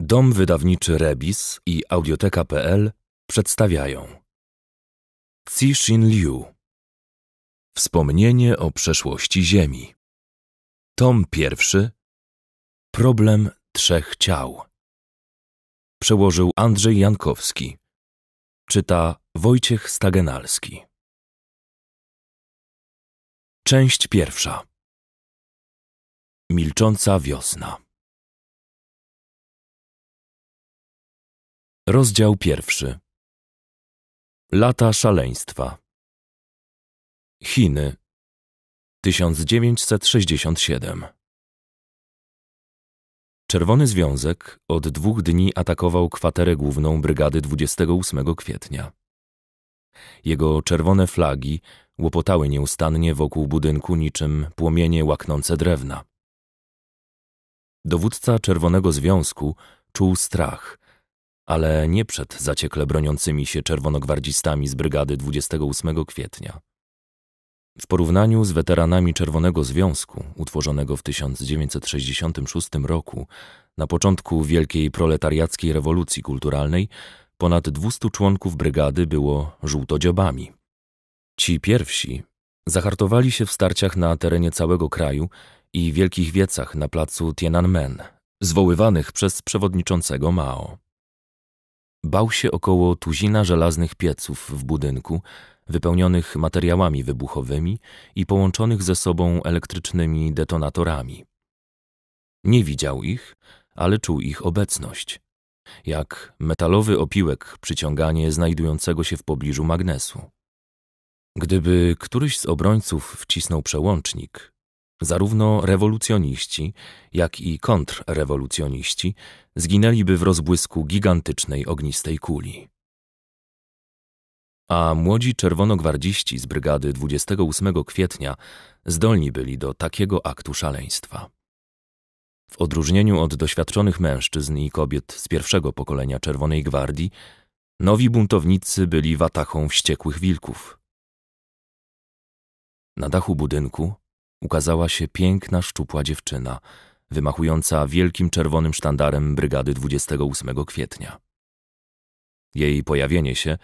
Dom wydawniczy Rebis i audioteka.pl przedstawiają Cixin Liu Wspomnienie o przeszłości Ziemi Tom pierwszy Problem trzech ciał Przełożył Andrzej Jankowski Czyta Wojciech Stagenalski Część pierwsza Milcząca wiosna Rozdział pierwszy. Lata szaleństwa. Chiny. 1967. Czerwony Związek od dwóch dni atakował kwaterę główną brygady 28 kwietnia. Jego czerwone flagi łopotały nieustannie wokół budynku niczym płomienie łaknące drewna. Dowódca Czerwonego Związku czuł strach – ale nie przed zaciekle broniącymi się czerwonogwardzistami z brygady 28 kwietnia. W porównaniu z weteranami Czerwonego Związku, utworzonego w 1966 roku, na początku wielkiej proletariackiej rewolucji kulturalnej, ponad 200 członków brygady było żółtodziobami. Ci pierwsi zahartowali się w starciach na terenie całego kraju i wielkich wiecach na placu Tiananmen, zwoływanych przez przewodniczącego Mao. Bał się około tuzina żelaznych pieców w budynku, wypełnionych materiałami wybuchowymi i połączonych ze sobą elektrycznymi detonatorami. Nie widział ich, ale czuł ich obecność, jak metalowy opiłek przyciąganie znajdującego się w pobliżu magnesu. Gdyby któryś z obrońców wcisnął przełącznik, Zarówno rewolucjoniści, jak i kontrrewolucjoniści zginęliby w rozbłysku gigantycznej ognistej kuli. A młodzi czerwonogwardziści z brygady 28 kwietnia zdolni byli do takiego aktu szaleństwa. W odróżnieniu od doświadczonych mężczyzn i kobiet z pierwszego pokolenia Czerwonej Gwardii, nowi buntownicy byli watachą wściekłych wilków. Na dachu budynku ukazała się piękna, szczupła dziewczyna, wymachująca wielkim czerwonym sztandarem brygady 28 kwietnia. Jej pojawienie się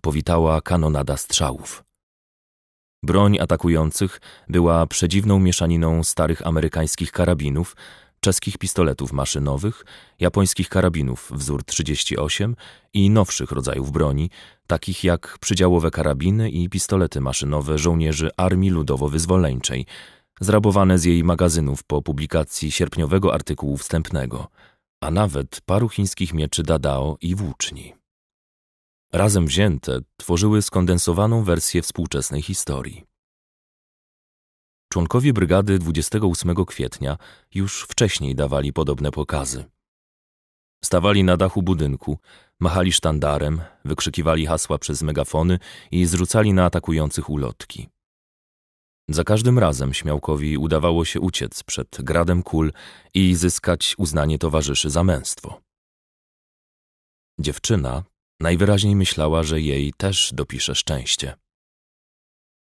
powitała kanonada strzałów. Broń atakujących była przedziwną mieszaniną starych amerykańskich karabinów, czeskich pistoletów maszynowych, japońskich karabinów wzór 38 i nowszych rodzajów broni, takich jak przydziałowe karabiny i pistolety maszynowe żołnierzy Armii Ludowo-Wyzwoleńczej – zrabowane z jej magazynów po publikacji sierpniowego artykułu wstępnego, a nawet paru chińskich mieczy dadao i włóczni. Razem wzięte tworzyły skondensowaną wersję współczesnej historii. Członkowie brygady 28 kwietnia już wcześniej dawali podobne pokazy. Stawali na dachu budynku, machali sztandarem, wykrzykiwali hasła przez megafony i zrzucali na atakujących ulotki. Za każdym razem śmiałkowi udawało się uciec przed gradem kul i zyskać uznanie towarzyszy za męstwo. Dziewczyna najwyraźniej myślała, że jej też dopisze szczęście.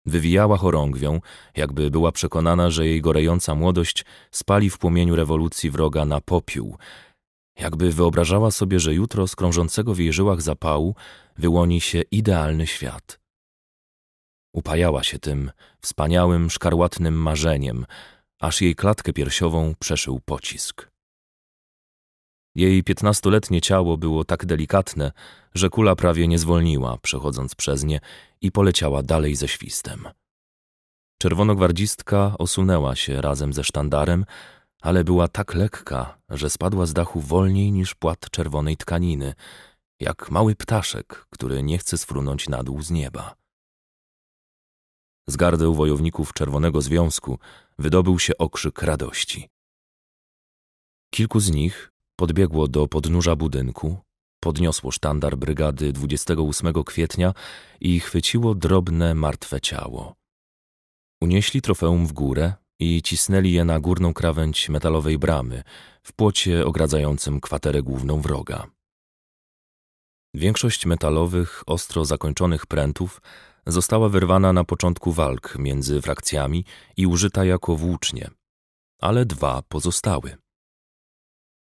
Wywijała chorągwią, jakby była przekonana, że jej gorejąca młodość spali w płomieniu rewolucji wroga na popiół, jakby wyobrażała sobie, że jutro z krążącego w jej żyłach zapału wyłoni się idealny świat. Upajała się tym wspaniałym, szkarłatnym marzeniem, aż jej klatkę piersiową przeszył pocisk. Jej piętnastoletnie ciało było tak delikatne, że kula prawie nie zwolniła, przechodząc przez nie i poleciała dalej ze świstem. Czerwonogwardzistka osunęła się razem ze sztandarem, ale była tak lekka, że spadła z dachu wolniej niż płat czerwonej tkaniny, jak mały ptaszek, który nie chce sfrunąć na dół z nieba. Z gardeł wojowników Czerwonego Związku wydobył się okrzyk radości. Kilku z nich podbiegło do podnóża budynku, podniosło sztandar brygady 28 kwietnia i chwyciło drobne, martwe ciało. Unieśli trofeum w górę i cisnęli je na górną krawędź metalowej bramy w płocie ogradzającym kwaterę główną wroga. Większość metalowych, ostro zakończonych prętów została wyrwana na początku walk między frakcjami i użyta jako włócznie, ale dwa pozostały.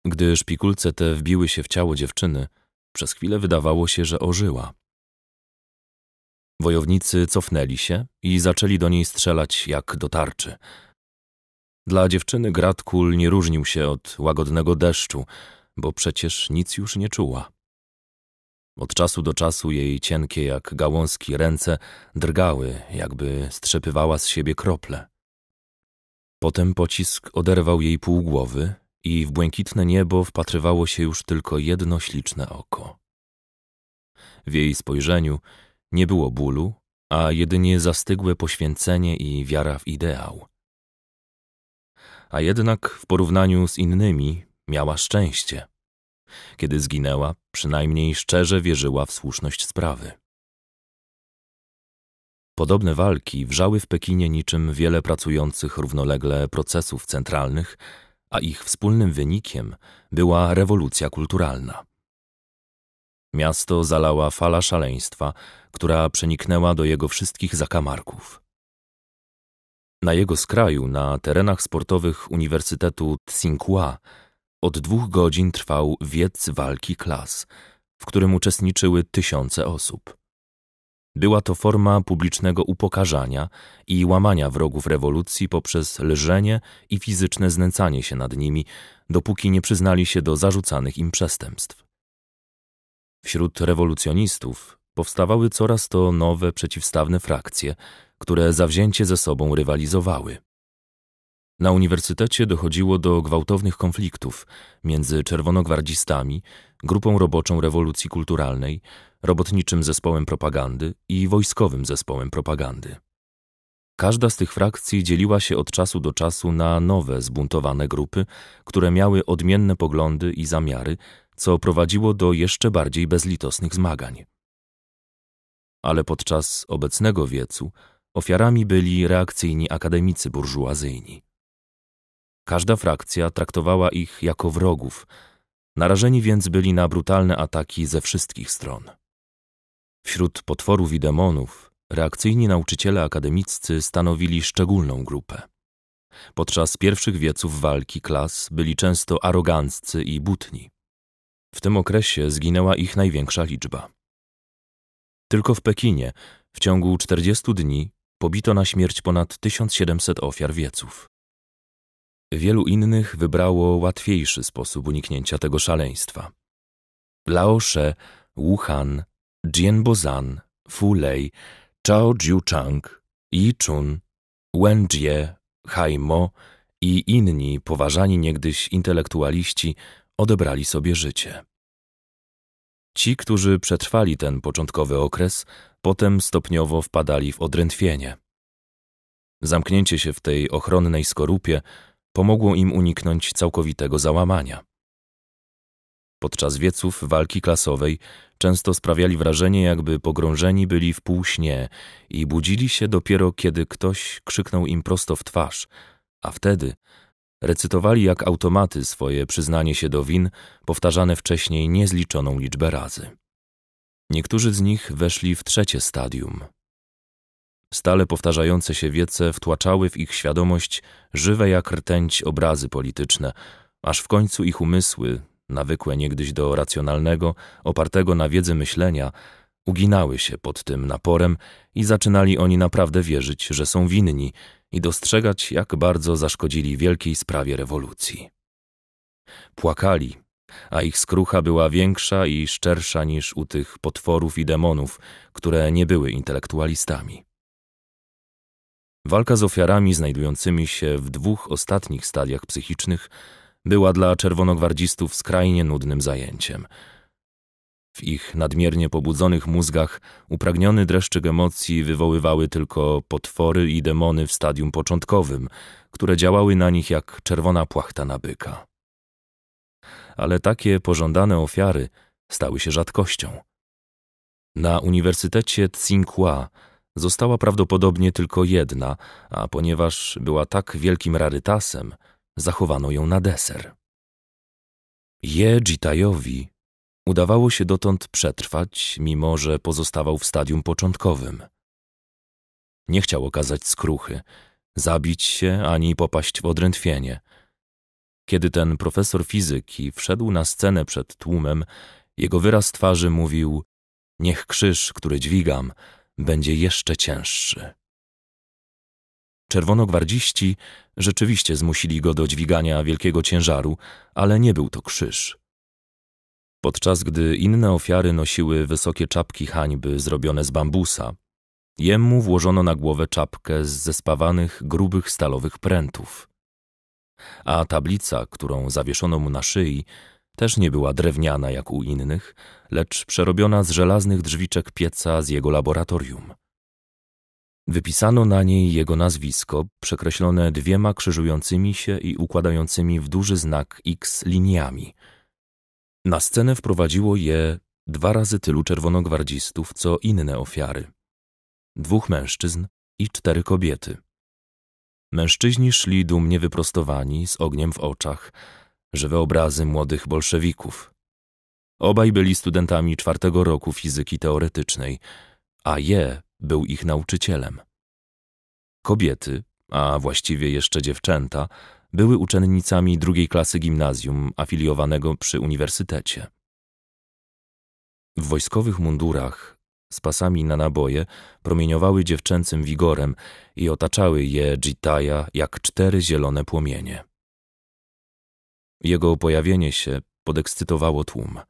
Gdy szpikulce te wbiły się w ciało dziewczyny, przez chwilę wydawało się, że ożyła. Wojownicy cofnęli się i zaczęli do niej strzelać jak do tarczy. Dla dziewczyny grat kul nie różnił się od łagodnego deszczu, bo przecież nic już nie czuła. Od czasu do czasu jej cienkie jak gałązki ręce drgały, jakby strzepywała z siebie krople. Potem pocisk oderwał jej pół głowy i w błękitne niebo wpatrywało się już tylko jedno śliczne oko. W jej spojrzeniu nie było bólu, a jedynie zastygłe poświęcenie i wiara w ideał. A jednak w porównaniu z innymi miała szczęście. Kiedy zginęła, przynajmniej szczerze wierzyła w słuszność sprawy. Podobne walki wrzały w Pekinie niczym wiele pracujących równolegle procesów centralnych, a ich wspólnym wynikiem była rewolucja kulturalna. Miasto zalała fala szaleństwa, która przeniknęła do jego wszystkich zakamarków. Na jego skraju, na terenach sportowych Uniwersytetu Tsinghua, od dwóch godzin trwał wiec walki klas, w którym uczestniczyły tysiące osób. Była to forma publicznego upokarzania i łamania wrogów rewolucji poprzez lżenie i fizyczne znęcanie się nad nimi, dopóki nie przyznali się do zarzucanych im przestępstw. Wśród rewolucjonistów powstawały coraz to nowe przeciwstawne frakcje, które zawzięcie ze sobą rywalizowały. Na uniwersytecie dochodziło do gwałtownych konfliktów między czerwonogwardzistami, grupą roboczą rewolucji kulturalnej, robotniczym zespołem propagandy i wojskowym zespołem propagandy. Każda z tych frakcji dzieliła się od czasu do czasu na nowe zbuntowane grupy, które miały odmienne poglądy i zamiary, co prowadziło do jeszcze bardziej bezlitosnych zmagań. Ale podczas obecnego wiecu ofiarami byli reakcyjni akademicy burżuazyjni. Każda frakcja traktowała ich jako wrogów, narażeni więc byli na brutalne ataki ze wszystkich stron. Wśród potworów i demonów reakcyjni nauczyciele akademiccy stanowili szczególną grupę. Podczas pierwszych wieców walki klas byli często aroganccy i butni. W tym okresie zginęła ich największa liczba. Tylko w Pekinie w ciągu 40 dni pobito na śmierć ponad 1700 ofiar wieców. Wielu innych wybrało łatwiejszy sposób uniknięcia tego szaleństwa. Laosze, Wuhan, Jianbozan, Lei, Chao Jiuchang, Yi Chun, Wenjie, Mo i inni poważani niegdyś intelektualiści odebrali sobie życie. Ci, którzy przetrwali ten początkowy okres, potem stopniowo wpadali w odrętwienie. Zamknięcie się w tej ochronnej skorupie pomogło im uniknąć całkowitego załamania. Podczas wieców walki klasowej często sprawiali wrażenie, jakby pogrążeni byli w półśnie i budzili się dopiero, kiedy ktoś krzyknął im prosto w twarz, a wtedy recytowali jak automaty swoje przyznanie się do win, powtarzane wcześniej niezliczoną liczbę razy. Niektórzy z nich weszli w trzecie stadium, Stale powtarzające się wiece wtłaczały w ich świadomość żywe jak rtęć obrazy polityczne, aż w końcu ich umysły, nawykłe niegdyś do racjonalnego, opartego na wiedzy myślenia, uginały się pod tym naporem i zaczynali oni naprawdę wierzyć, że są winni i dostrzegać, jak bardzo zaszkodzili wielkiej sprawie rewolucji. Płakali, a ich skrucha była większa i szczersza niż u tych potworów i demonów, które nie były intelektualistami. Walka z ofiarami znajdującymi się w dwóch ostatnich stadiach psychicznych była dla czerwonogwardzistów skrajnie nudnym zajęciem. W ich nadmiernie pobudzonych mózgach upragniony dreszczyk emocji wywoływały tylko potwory i demony w stadium początkowym, które działały na nich jak czerwona płachta na byka. Ale takie pożądane ofiary stały się rzadkością. Na Uniwersytecie Tsinghua Została prawdopodobnie tylko jedna, a ponieważ była tak wielkim rarytasem, zachowano ją na deser. Je Jitajowi udawało się dotąd przetrwać, mimo że pozostawał w stadium początkowym. Nie chciał okazać skruchy, zabić się ani popaść w odrętwienie. Kiedy ten profesor fizyki wszedł na scenę przed tłumem, jego wyraz twarzy mówił: Niech krzyż, który dźwigam, będzie jeszcze cięższy. Czerwonogwardziści rzeczywiście zmusili go do dźwigania wielkiego ciężaru, ale nie był to krzyż. Podczas gdy inne ofiary nosiły wysokie czapki hańby zrobione z bambusa, jemu włożono na głowę czapkę z zespawanych grubych stalowych prętów. A tablica, którą zawieszono mu na szyi, też nie była drewniana jak u innych, lecz przerobiona z żelaznych drzwiczek pieca z jego laboratorium. Wypisano na niej jego nazwisko, przekreślone dwiema krzyżującymi się i układającymi w duży znak X liniami. Na scenę wprowadziło je dwa razy tylu czerwonogwardzistów, co inne ofiary. Dwóch mężczyzn i cztery kobiety. Mężczyźni szli dumnie wyprostowani, z ogniem w oczach, żywe obrazy młodych bolszewików. Obaj byli studentami czwartego roku fizyki teoretycznej, a je był ich nauczycielem. Kobiety, a właściwie jeszcze dziewczęta, były uczennicami drugiej klasy gimnazjum afiliowanego przy uniwersytecie. W wojskowych mundurach z pasami na naboje promieniowały dziewczęcym wigorem i otaczały je Jitaya jak cztery zielone płomienie. Jego pojawienie się podekscytowało tłum.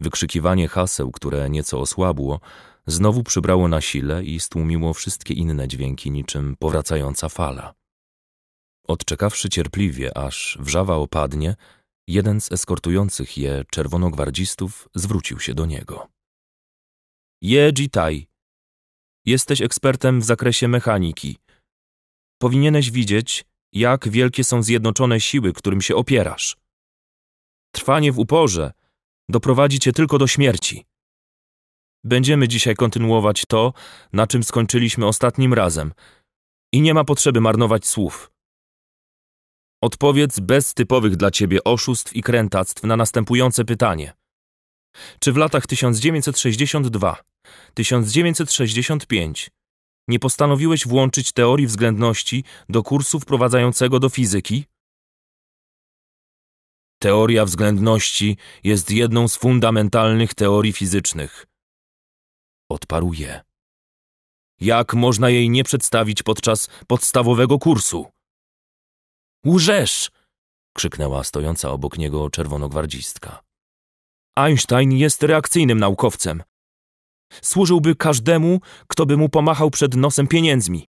Wykrzykiwanie haseł, które nieco osłabło, znowu przybrało na sile i stłumiło wszystkie inne dźwięki niczym powracająca fala. Odczekawszy cierpliwie, aż wrzawa opadnie, jeden z eskortujących je czerwonogwardzistów zwrócił się do niego. Je Jitai, jesteś ekspertem w zakresie mechaniki. Powinieneś widzieć, jak wielkie są zjednoczone siły, którym się opierasz. Trwanie w uporze doprowadzi cię tylko do śmierci. Będziemy dzisiaj kontynuować to, na czym skończyliśmy ostatnim razem, i nie ma potrzeby marnować słów. Odpowiedz bez typowych dla ciebie oszustw i krętactw na następujące pytanie. Czy w latach 1962, 1965, nie postanowiłeś włączyć teorii względności do kursu wprowadzającego do fizyki? Teoria względności jest jedną z fundamentalnych teorii fizycznych. Odparł je. Jak można jej nie przedstawić podczas podstawowego kursu? Łżesz! krzyknęła stojąca obok niego czerwonogwardzistka. Einstein jest reakcyjnym naukowcem, Służyłby każdemu, kto by mu pomachał przed nosem pieniędzmi.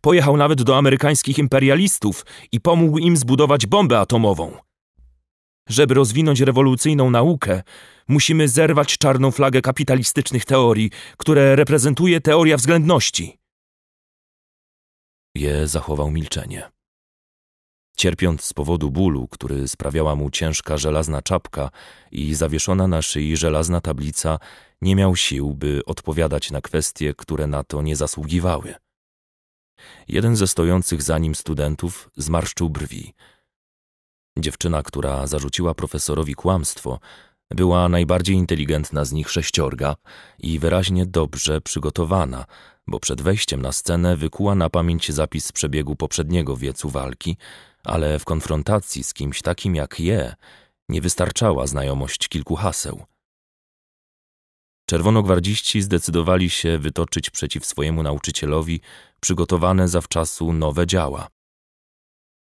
Pojechał nawet do amerykańskich imperialistów i pomógł im zbudować bombę atomową. Żeby rozwinąć rewolucyjną naukę, musimy zerwać czarną flagę kapitalistycznych teorii, które reprezentuje teoria względności. Je zachował milczenie. Cierpiąc z powodu bólu, który sprawiała mu ciężka żelazna czapka i zawieszona na szyi żelazna tablica, nie miał sił, by odpowiadać na kwestie, które na to nie zasługiwały. Jeden ze stojących za nim studentów zmarszczył brwi. Dziewczyna, która zarzuciła profesorowi kłamstwo, była najbardziej inteligentna z nich sześciorga i wyraźnie dobrze przygotowana, bo przed wejściem na scenę wykuła na pamięć zapis przebiegu poprzedniego wiecu walki – ale w konfrontacji z kimś takim jak je nie wystarczała znajomość kilku haseł. Czerwonogwardziści zdecydowali się wytoczyć przeciw swojemu nauczycielowi przygotowane zawczasu nowe działa.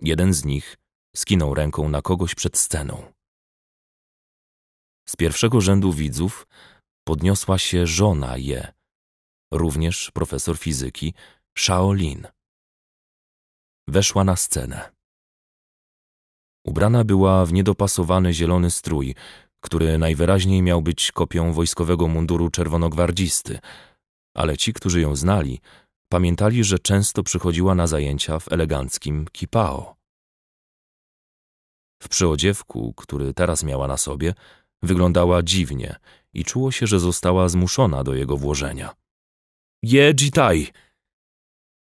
Jeden z nich skinął ręką na kogoś przed sceną. Z pierwszego rzędu widzów podniosła się żona Je, również profesor fizyki Shaolin. Weszła na scenę. Ubrana była w niedopasowany zielony strój, który najwyraźniej miał być kopią wojskowego munduru czerwonogwardzisty, ale ci, którzy ją znali, pamiętali, że często przychodziła na zajęcia w eleganckim kipao. W przyodziewku, który teraz miała na sobie, wyglądała dziwnie i czuło się, że została zmuszona do jego włożenia. Je jitai!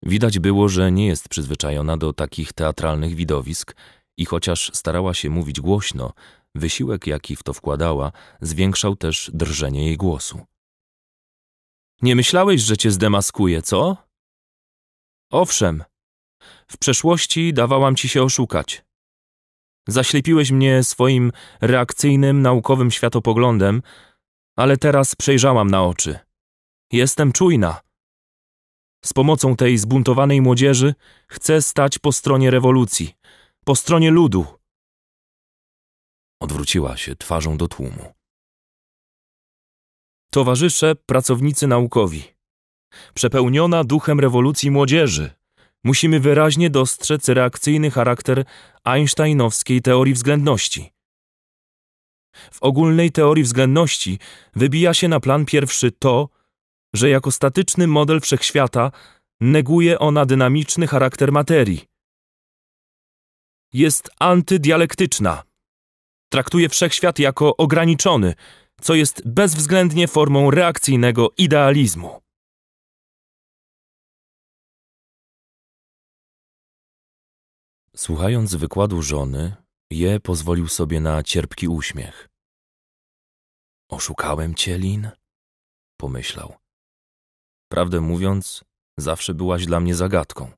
Widać było, że nie jest przyzwyczajona do takich teatralnych widowisk – i chociaż starała się mówić głośno, wysiłek, jaki w to wkładała, zwiększał też drżenie jej głosu. Nie myślałeś, że cię zdemaskuję, co? Owszem. W przeszłości dawałam ci się oszukać. Zaślepiłeś mnie swoim reakcyjnym, naukowym światopoglądem, ale teraz przejrzałam na oczy. Jestem czujna. Z pomocą tej zbuntowanej młodzieży chcę stać po stronie rewolucji. Po stronie ludu. Odwróciła się twarzą do tłumu. Towarzysze, pracownicy naukowi. Przepełniona duchem rewolucji młodzieży, musimy wyraźnie dostrzec reakcyjny charakter einsteinowskiej teorii względności. W ogólnej teorii względności wybija się na plan pierwszy to, że jako statyczny model wszechświata neguje ona dynamiczny charakter materii, jest antydialektyczna. Traktuje wszechświat jako ograniczony, co jest bezwzględnie formą reakcyjnego idealizmu. Słuchając wykładu żony, je pozwolił sobie na cierpki uśmiech. Oszukałem cię, Lin? pomyślał. Prawdę mówiąc, zawsze byłaś dla mnie zagadką.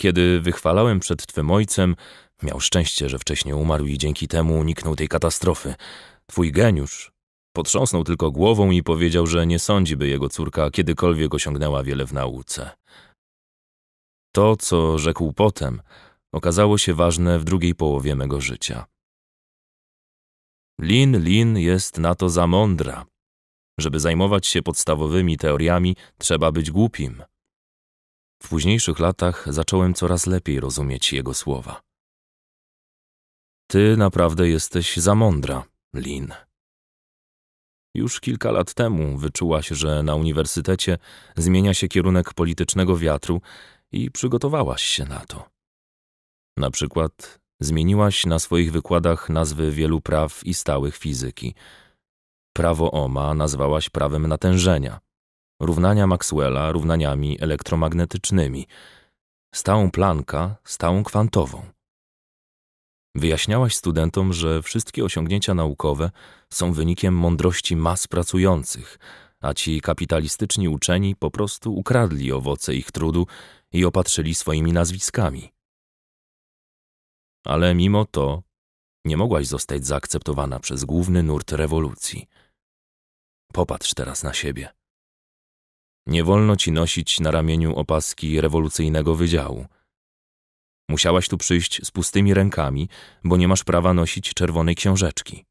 Kiedy wychwalałem przed twym ojcem, miał szczęście, że wcześniej umarł i dzięki temu uniknął tej katastrofy. Twój geniusz. Potrząsnął tylko głową i powiedział, że nie sądzi, by jego córka kiedykolwiek osiągnęła wiele w nauce. To, co rzekł potem, okazało się ważne w drugiej połowie mego życia. Lin Lin jest na to za mądra. Żeby zajmować się podstawowymi teoriami, trzeba być głupim. W późniejszych latach zacząłem coraz lepiej rozumieć jego słowa. Ty naprawdę jesteś za mądra, Lin. Już kilka lat temu wyczułaś, że na uniwersytecie zmienia się kierunek politycznego wiatru i przygotowałaś się na to. Na przykład zmieniłaś na swoich wykładach nazwy wielu praw i stałych fizyki. Prawo OMA nazwałaś prawem natężenia, równania Maxwella równaniami elektromagnetycznymi, stałą Plancka stałą kwantową. Wyjaśniałaś studentom, że wszystkie osiągnięcia naukowe są wynikiem mądrości mas pracujących, a ci kapitalistyczni uczeni po prostu ukradli owoce ich trudu i opatrzyli swoimi nazwiskami. Ale mimo to nie mogłaś zostać zaakceptowana przez główny nurt rewolucji. Popatrz teraz na siebie. Nie wolno ci nosić na ramieniu opaski rewolucyjnego wydziału. Musiałaś tu przyjść z pustymi rękami, bo nie masz prawa nosić czerwonej książeczki.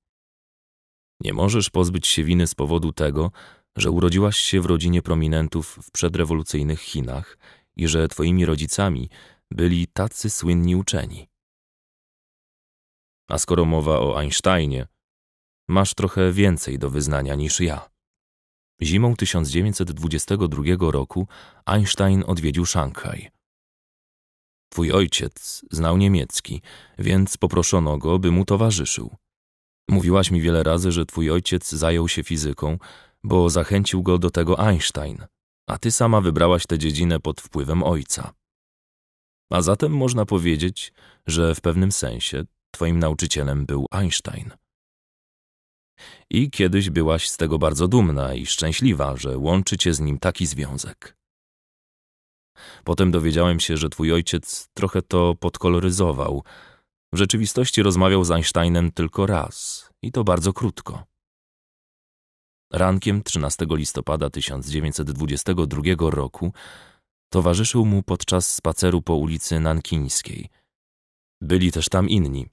Nie możesz pozbyć się winy z powodu tego, że urodziłaś się w rodzinie prominentów w przedrewolucyjnych Chinach i że twoimi rodzicami byli tacy słynni uczeni. A skoro mowa o Einsteinie, masz trochę więcej do wyznania niż ja. Zimą 1922 roku Einstein odwiedził Szanghaj. Twój ojciec znał niemiecki, więc poproszono go, by mu towarzyszył. Mówiłaś mi wiele razy, że twój ojciec zajął się fizyką, bo zachęcił go do tego Einstein, a ty sama wybrałaś tę dziedzinę pod wpływem ojca. A zatem można powiedzieć, że w pewnym sensie twoim nauczycielem był Einstein. I kiedyś byłaś z tego bardzo dumna i szczęśliwa, że łączy cię z nim taki związek. Potem dowiedziałem się, że twój ojciec trochę to podkoloryzował. W rzeczywistości rozmawiał z Einsteinem tylko raz i to bardzo krótko. Rankiem 13 listopada 1922 roku towarzyszył mu podczas spaceru po ulicy Nankińskiej. Byli też tam inni.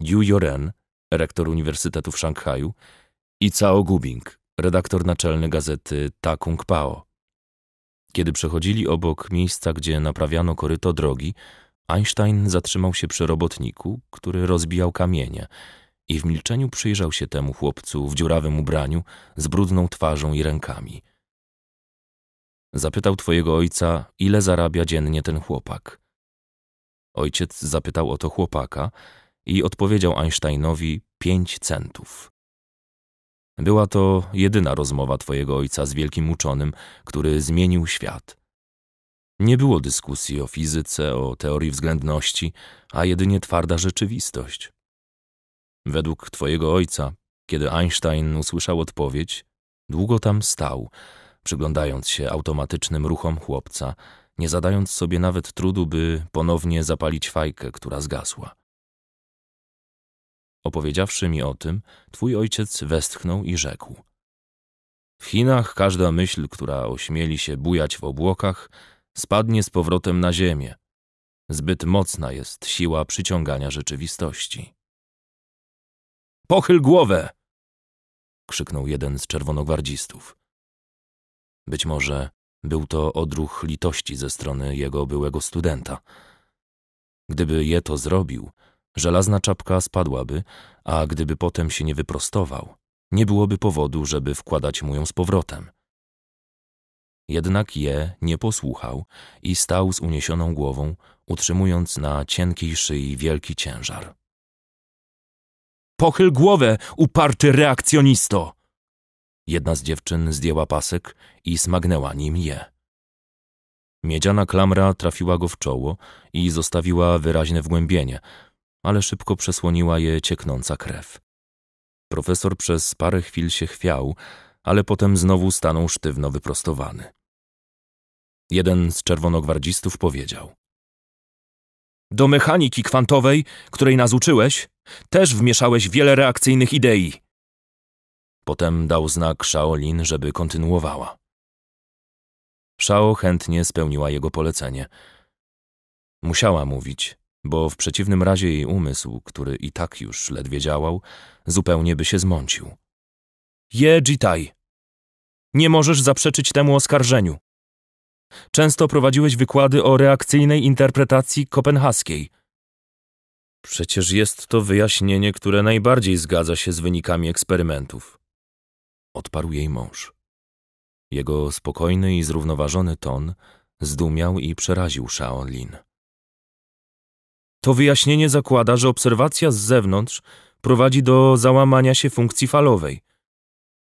Yu Yoren rektor Uniwersytetu w Szanghaju, i Cao Gubing, redaktor naczelny gazety Kung Pao. Kiedy przechodzili obok miejsca, gdzie naprawiano koryto drogi, Einstein zatrzymał się przy robotniku, który rozbijał kamienie i w milczeniu przyjrzał się temu chłopcu w dziurawym ubraniu z brudną twarzą i rękami. Zapytał twojego ojca, ile zarabia dziennie ten chłopak. Ojciec zapytał o to chłopaka – i odpowiedział Einsteinowi 5 centów. Była to jedyna rozmowa twojego ojca z wielkim uczonym, który zmienił świat. Nie było dyskusji o fizyce, o teorii względności, a jedynie twarda rzeczywistość. Według twojego ojca, kiedy Einstein usłyszał odpowiedź, długo tam stał, przyglądając się automatycznym ruchom chłopca, nie zadając sobie nawet trudu, by ponownie zapalić fajkę, która zgasła. Opowiedziawszy mi o tym, twój ojciec westchnął i rzekł. W Chinach każda myśl, która ośmieli się bujać w obłokach, spadnie z powrotem na ziemię. Zbyt mocna jest siła przyciągania rzeczywistości. Pochyl głowę! krzyknął jeden z czerwonogwardzistów. Być może był to odruch litości ze strony jego byłego studenta. Gdyby je to zrobił, Żelazna czapka spadłaby, a gdyby potem się nie wyprostował, nie byłoby powodu, żeby wkładać mu ją z powrotem. Jednak je nie posłuchał i stał z uniesioną głową, utrzymując na cienkiej szyi wielki ciężar. Pochyl głowę, uparty reakcjonisto! Jedna z dziewczyn zdjęła pasek i smagnęła nim je. Miedziana klamra trafiła go w czoło i zostawiła wyraźne wgłębienie, ale szybko przesłoniła je cieknąca krew. Profesor przez parę chwil się chwiał, ale potem znowu stanął sztywno wyprostowany. Jeden z czerwonogwardzistów powiedział: Do mechaniki kwantowej, której nas uczyłeś, też wmieszałeś wiele reakcyjnych idei. Potem dał znak Shaolin, żeby kontynuowała. Shao chętnie spełniła jego polecenie. Musiała mówić, bo w przeciwnym razie jej umysł, który i tak już ledwie działał, zupełnie by się zmącił. Je Jitai! Nie możesz zaprzeczyć temu oskarżeniu. Często prowadziłeś wykłady o reakcyjnej interpretacji kopenhaskiej. Przecież jest to wyjaśnienie, które najbardziej zgadza się z wynikami eksperymentów. Odparł jej mąż. Jego spokojny i zrównoważony ton zdumiał i przeraził Shaolin. To wyjaśnienie zakłada, że obserwacja z zewnątrz prowadzi do załamania się funkcji falowej.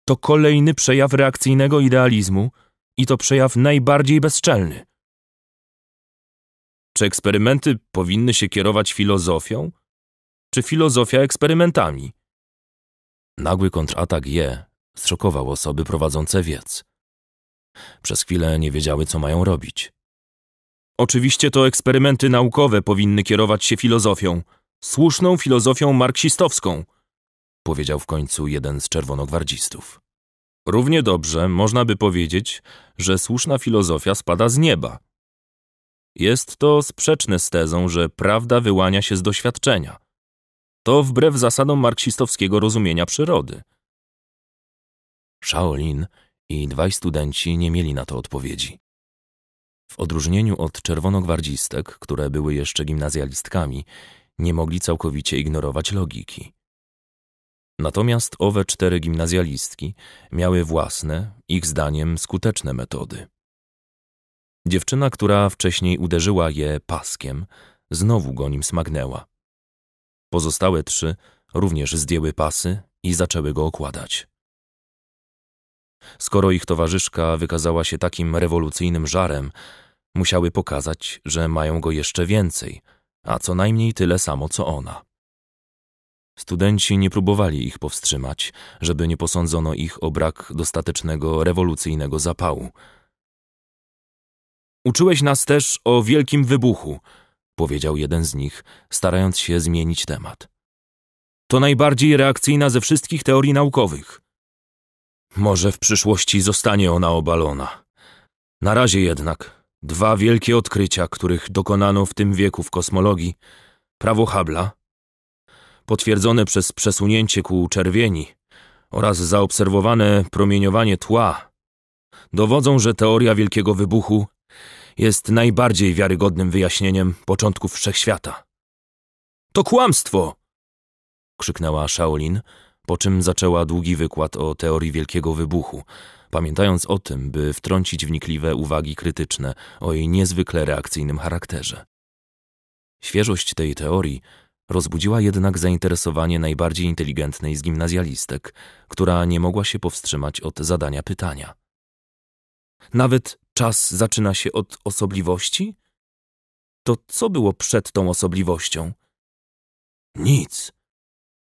To kolejny przejaw reakcyjnego idealizmu i to przejaw najbardziej bezczelny. Czy eksperymenty powinny się kierować filozofią, czy filozofia eksperymentami? Nagły kontratak je zszokował osoby prowadzące wiec. Przez chwilę nie wiedziały, co mają robić. Oczywiście to eksperymenty naukowe powinny kierować się filozofią, słuszną filozofią marksistowską, powiedział w końcu jeden z czerwonogwardzistów. Równie dobrze można by powiedzieć, że słuszna filozofia spada z nieba. Jest to sprzeczne z tezą, że prawda wyłania się z doświadczenia. To wbrew zasadom marksistowskiego rozumienia przyrody. Shaolin i dwaj studenci nie mieli na to odpowiedzi. W odróżnieniu od czerwonogwardzistek, które były jeszcze gimnazjalistkami, nie mogli całkowicie ignorować logiki. Natomiast owe cztery gimnazjalistki miały własne, ich zdaniem skuteczne metody. Dziewczyna, która wcześniej uderzyła je paskiem, znowu go nim smagnęła. Pozostałe trzy również zdjęły pasy i zaczęły go okładać. Skoro ich towarzyszka wykazała się takim rewolucyjnym żarem, musiały pokazać, że mają go jeszcze więcej, a co najmniej tyle samo co ona. Studenci nie próbowali ich powstrzymać, żeby nie posądzono ich o brak dostatecznego rewolucyjnego zapału. Uczyłeś nas też o wielkim wybuchu, powiedział jeden z nich, starając się zmienić temat. To najbardziej reakcyjna ze wszystkich teorii naukowych. Może w przyszłości zostanie ona obalona. Na razie jednak dwa wielkie odkrycia, których dokonano w tym wieku w kosmologii, prawo Habla, potwierdzone przez przesunięcie ku czerwieni oraz zaobserwowane promieniowanie tła, dowodzą, że teoria wielkiego wybuchu jest najbardziej wiarygodnym wyjaśnieniem początków wszechświata. To kłamstwo! krzyknęła Shaolin, po czym zaczęła długi wykład o teorii Wielkiego Wybuchu, pamiętając o tym, by wtrącić wnikliwe uwagi krytyczne o jej niezwykle reakcyjnym charakterze. Świeżość tej teorii rozbudziła jednak zainteresowanie najbardziej inteligentnej z gimnazjalistek, która nie mogła się powstrzymać od zadania pytania. Nawet czas zaczyna się od osobliwości? To co było przed tą osobliwością? Nic.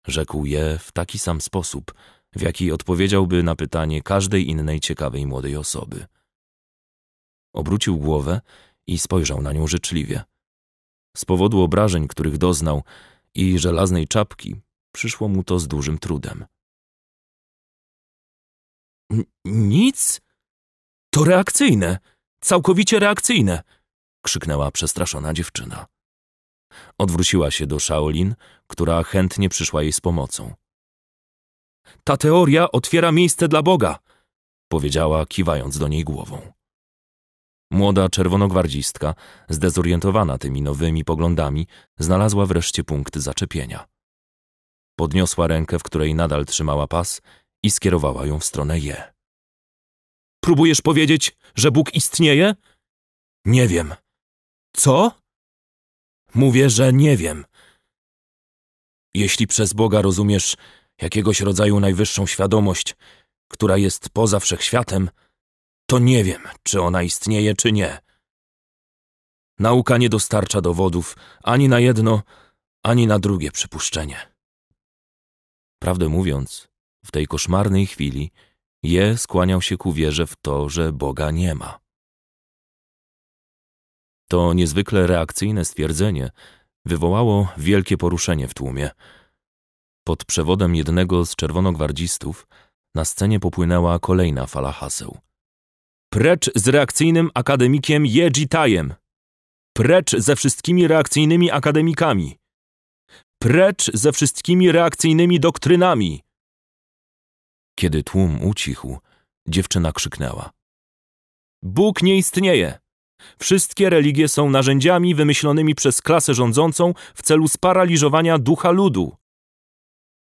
Rzekł je w taki sam sposób, w jaki odpowiedziałby na pytanie każdej innej ciekawej młodej osoby. Obrócił głowę i spojrzał na nią życzliwie. Z powodu obrażeń, których doznał i żelaznej czapki, przyszło mu to z dużym trudem. N nic? To reakcyjne! Całkowicie reakcyjne! krzyknęła przestraszona dziewczyna. Odwróciła się do Shaolin, która chętnie przyszła jej z pomocą. Ta teoria otwiera miejsce dla Boga, powiedziała, kiwając do niej głową. Młoda czerwonogwardzistka, zdezorientowana tymi nowymi poglądami, znalazła wreszcie punkt zaczepienia. Podniosła rękę, w której nadal trzymała pas i skierowała ją w stronę je. Próbujesz powiedzieć, że Bóg istnieje? Nie wiem. Co? Mówię, że nie wiem. Jeśli przez Boga rozumiesz jakiegoś rodzaju najwyższą świadomość, która jest poza wszechświatem, to nie wiem, czy ona istnieje, czy nie. Nauka nie dostarcza dowodów ani na jedno, ani na drugie przypuszczenie. Prawdę mówiąc, w tej koszmarnej chwili Je skłaniał się ku wierze w to, że Boga nie ma. To niezwykle reakcyjne stwierdzenie wywołało wielkie poruszenie w tłumie. Pod przewodem jednego z czerwonogwardzistów na scenie popłynęła kolejna fala haseł. Precz z reakcyjnym akademikiem Jedzitajem! Precz ze wszystkimi reakcyjnymi akademikami! Precz ze wszystkimi reakcyjnymi doktrynami! Kiedy tłum ucichł, dziewczyna krzyknęła. Bóg nie istnieje! Wszystkie religie są narzędziami wymyślonymi przez klasę rządzącą w celu sparaliżowania ducha ludu.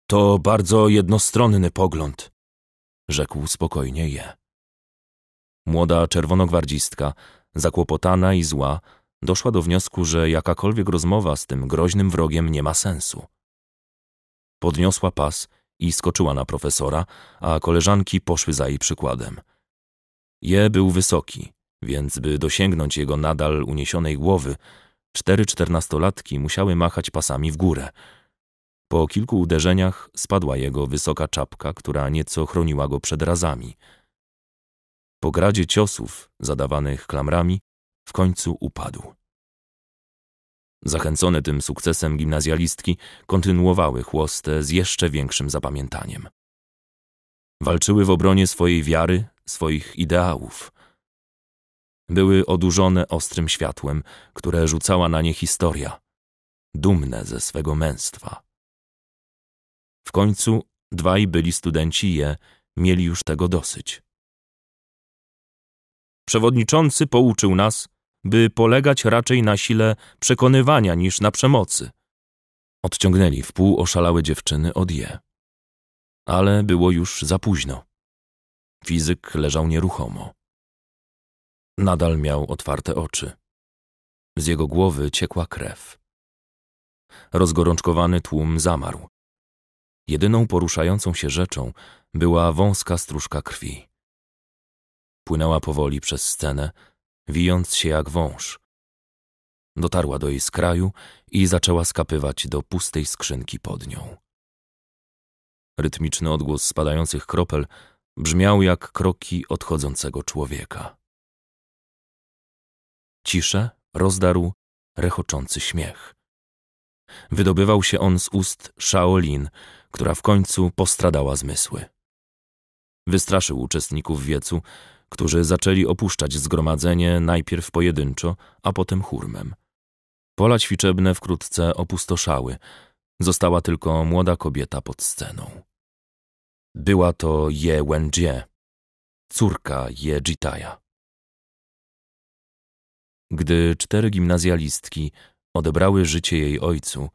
To bardzo jednostronny pogląd, rzekł spokojnie je. Młoda czerwonogwardzistka, zakłopotana i zła, doszła do wniosku, że jakakolwiek rozmowa z tym groźnym wrogiem nie ma sensu. Podniosła pas i skoczyła na profesora, a koleżanki poszły za jej przykładem. Je był wysoki, więc by dosięgnąć jego nadal uniesionej głowy, cztery czternastolatki musiały machać pasami w górę. Po kilku uderzeniach spadła jego wysoka czapka, która nieco chroniła go przed razami. Po gradzie ciosów, zadawanych klamrami, w końcu upadł. Zachęcone tym sukcesem gimnazjalistki kontynuowały chłostę z jeszcze większym zapamiętaniem. Walczyły w obronie swojej wiary, swoich ideałów – były odurzone ostrym światłem, które rzucała na nie historia, dumne ze swego męstwa. W końcu dwaj byli studenci je, mieli już tego dosyć. Przewodniczący pouczył nas, by polegać raczej na sile przekonywania niż na przemocy. Odciągnęli w pół oszalałe dziewczyny od je. Ale było już za późno. Fizyk leżał nieruchomo. Nadal miał otwarte oczy. Z jego głowy ciekła krew. Rozgorączkowany tłum zamarł. Jedyną poruszającą się rzeczą była wąska stróżka krwi. Płynęła powoli przez scenę, wijąc się jak wąż. Dotarła do jej skraju i zaczęła skapywać do pustej skrzynki pod nią. Rytmiczny odgłos spadających kropel brzmiał jak kroki odchodzącego człowieka. Ciszę rozdarł rechoczący śmiech. Wydobywał się on z ust Shaolin, która w końcu postradała zmysły. Wystraszył uczestników wiecu, którzy zaczęli opuszczać zgromadzenie najpierw pojedynczo, a potem hurmem. Pola ćwiczebne wkrótce opustoszały. Została tylko młoda kobieta pod sceną. Była to Je Wenjie, córka Je Jitaya. Gdy cztery gimnazjalistki odebrały życie jej ojcu,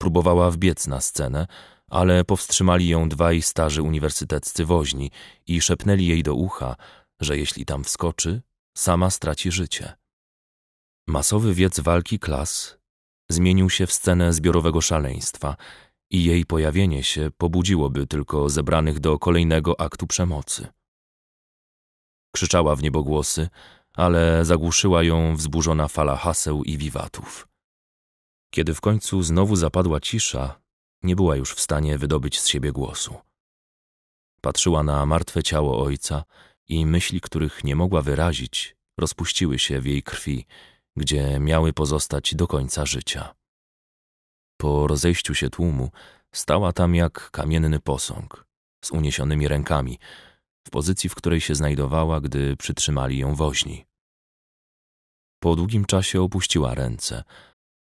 próbowała wbiec na scenę, ale powstrzymali ją dwaj starzy uniwersyteccy woźni i szepnęli jej do ucha, że jeśli tam wskoczy, sama straci życie. Masowy wiec walki klas zmienił się w scenę zbiorowego szaleństwa i jej pojawienie się pobudziłoby tylko zebranych do kolejnego aktu przemocy. Krzyczała w niebogłosy – ale zagłuszyła ją wzburzona fala haseł i wiwatów. Kiedy w końcu znowu zapadła cisza, nie była już w stanie wydobyć z siebie głosu. Patrzyła na martwe ciało ojca i myśli, których nie mogła wyrazić, rozpuściły się w jej krwi, gdzie miały pozostać do końca życia. Po rozejściu się tłumu stała tam jak kamienny posąg, z uniesionymi rękami, w pozycji, w której się znajdowała, gdy przytrzymali ją woźni. Po długim czasie opuściła ręce.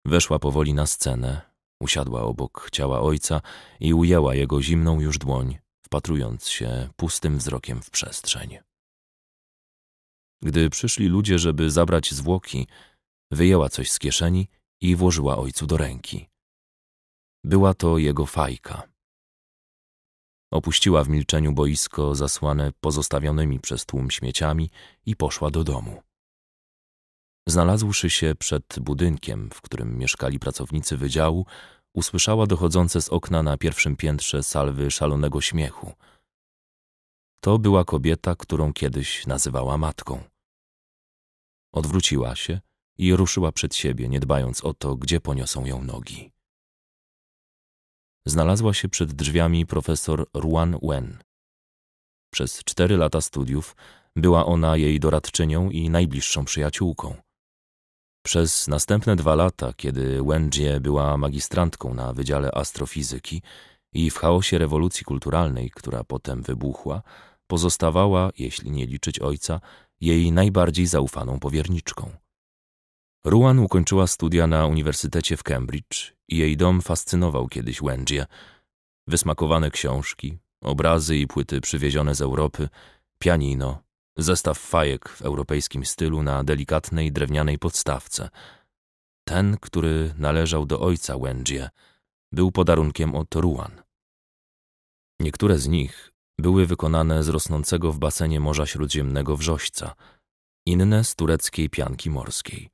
Weszła powoli na scenę, usiadła obok ciała ojca i ujęła jego zimną już dłoń, wpatrując się pustym wzrokiem w przestrzeń. Gdy przyszli ludzie, żeby zabrać zwłoki, wyjęła coś z kieszeni i włożyła ojcu do ręki. Była to jego fajka. Opuściła w milczeniu boisko zasłane pozostawionymi przez tłum śmieciami i poszła do domu. Znalazłszy się przed budynkiem, w którym mieszkali pracownicy wydziału, usłyszała dochodzące z okna na pierwszym piętrze salwy szalonego śmiechu. To była kobieta, którą kiedyś nazywała matką. Odwróciła się i ruszyła przed siebie, nie dbając o to, gdzie poniosą ją nogi. Znalazła się przed drzwiami profesor Ruan Wen. Przez cztery lata studiów była ona jej doradczynią i najbliższą przyjaciółką. Przez następne dwa lata, kiedy Wenjie była magistrantką na Wydziale Astrofizyki i w chaosie rewolucji kulturalnej, która potem wybuchła, pozostawała, jeśli nie liczyć ojca, jej najbardziej zaufaną powierniczką. Ruan ukończyła studia na Uniwersytecie w Cambridge i jej dom fascynował kiedyś Wenjie. Wysmakowane książki, obrazy i płyty przywiezione z Europy, pianino, Zestaw fajek w europejskim stylu na delikatnej drewnianej podstawce. Ten, który należał do ojca Wenjie, był podarunkiem od Ruan. Niektóre z nich były wykonane z rosnącego w basenie Morza Śródziemnego wrzośca, inne z tureckiej pianki morskiej.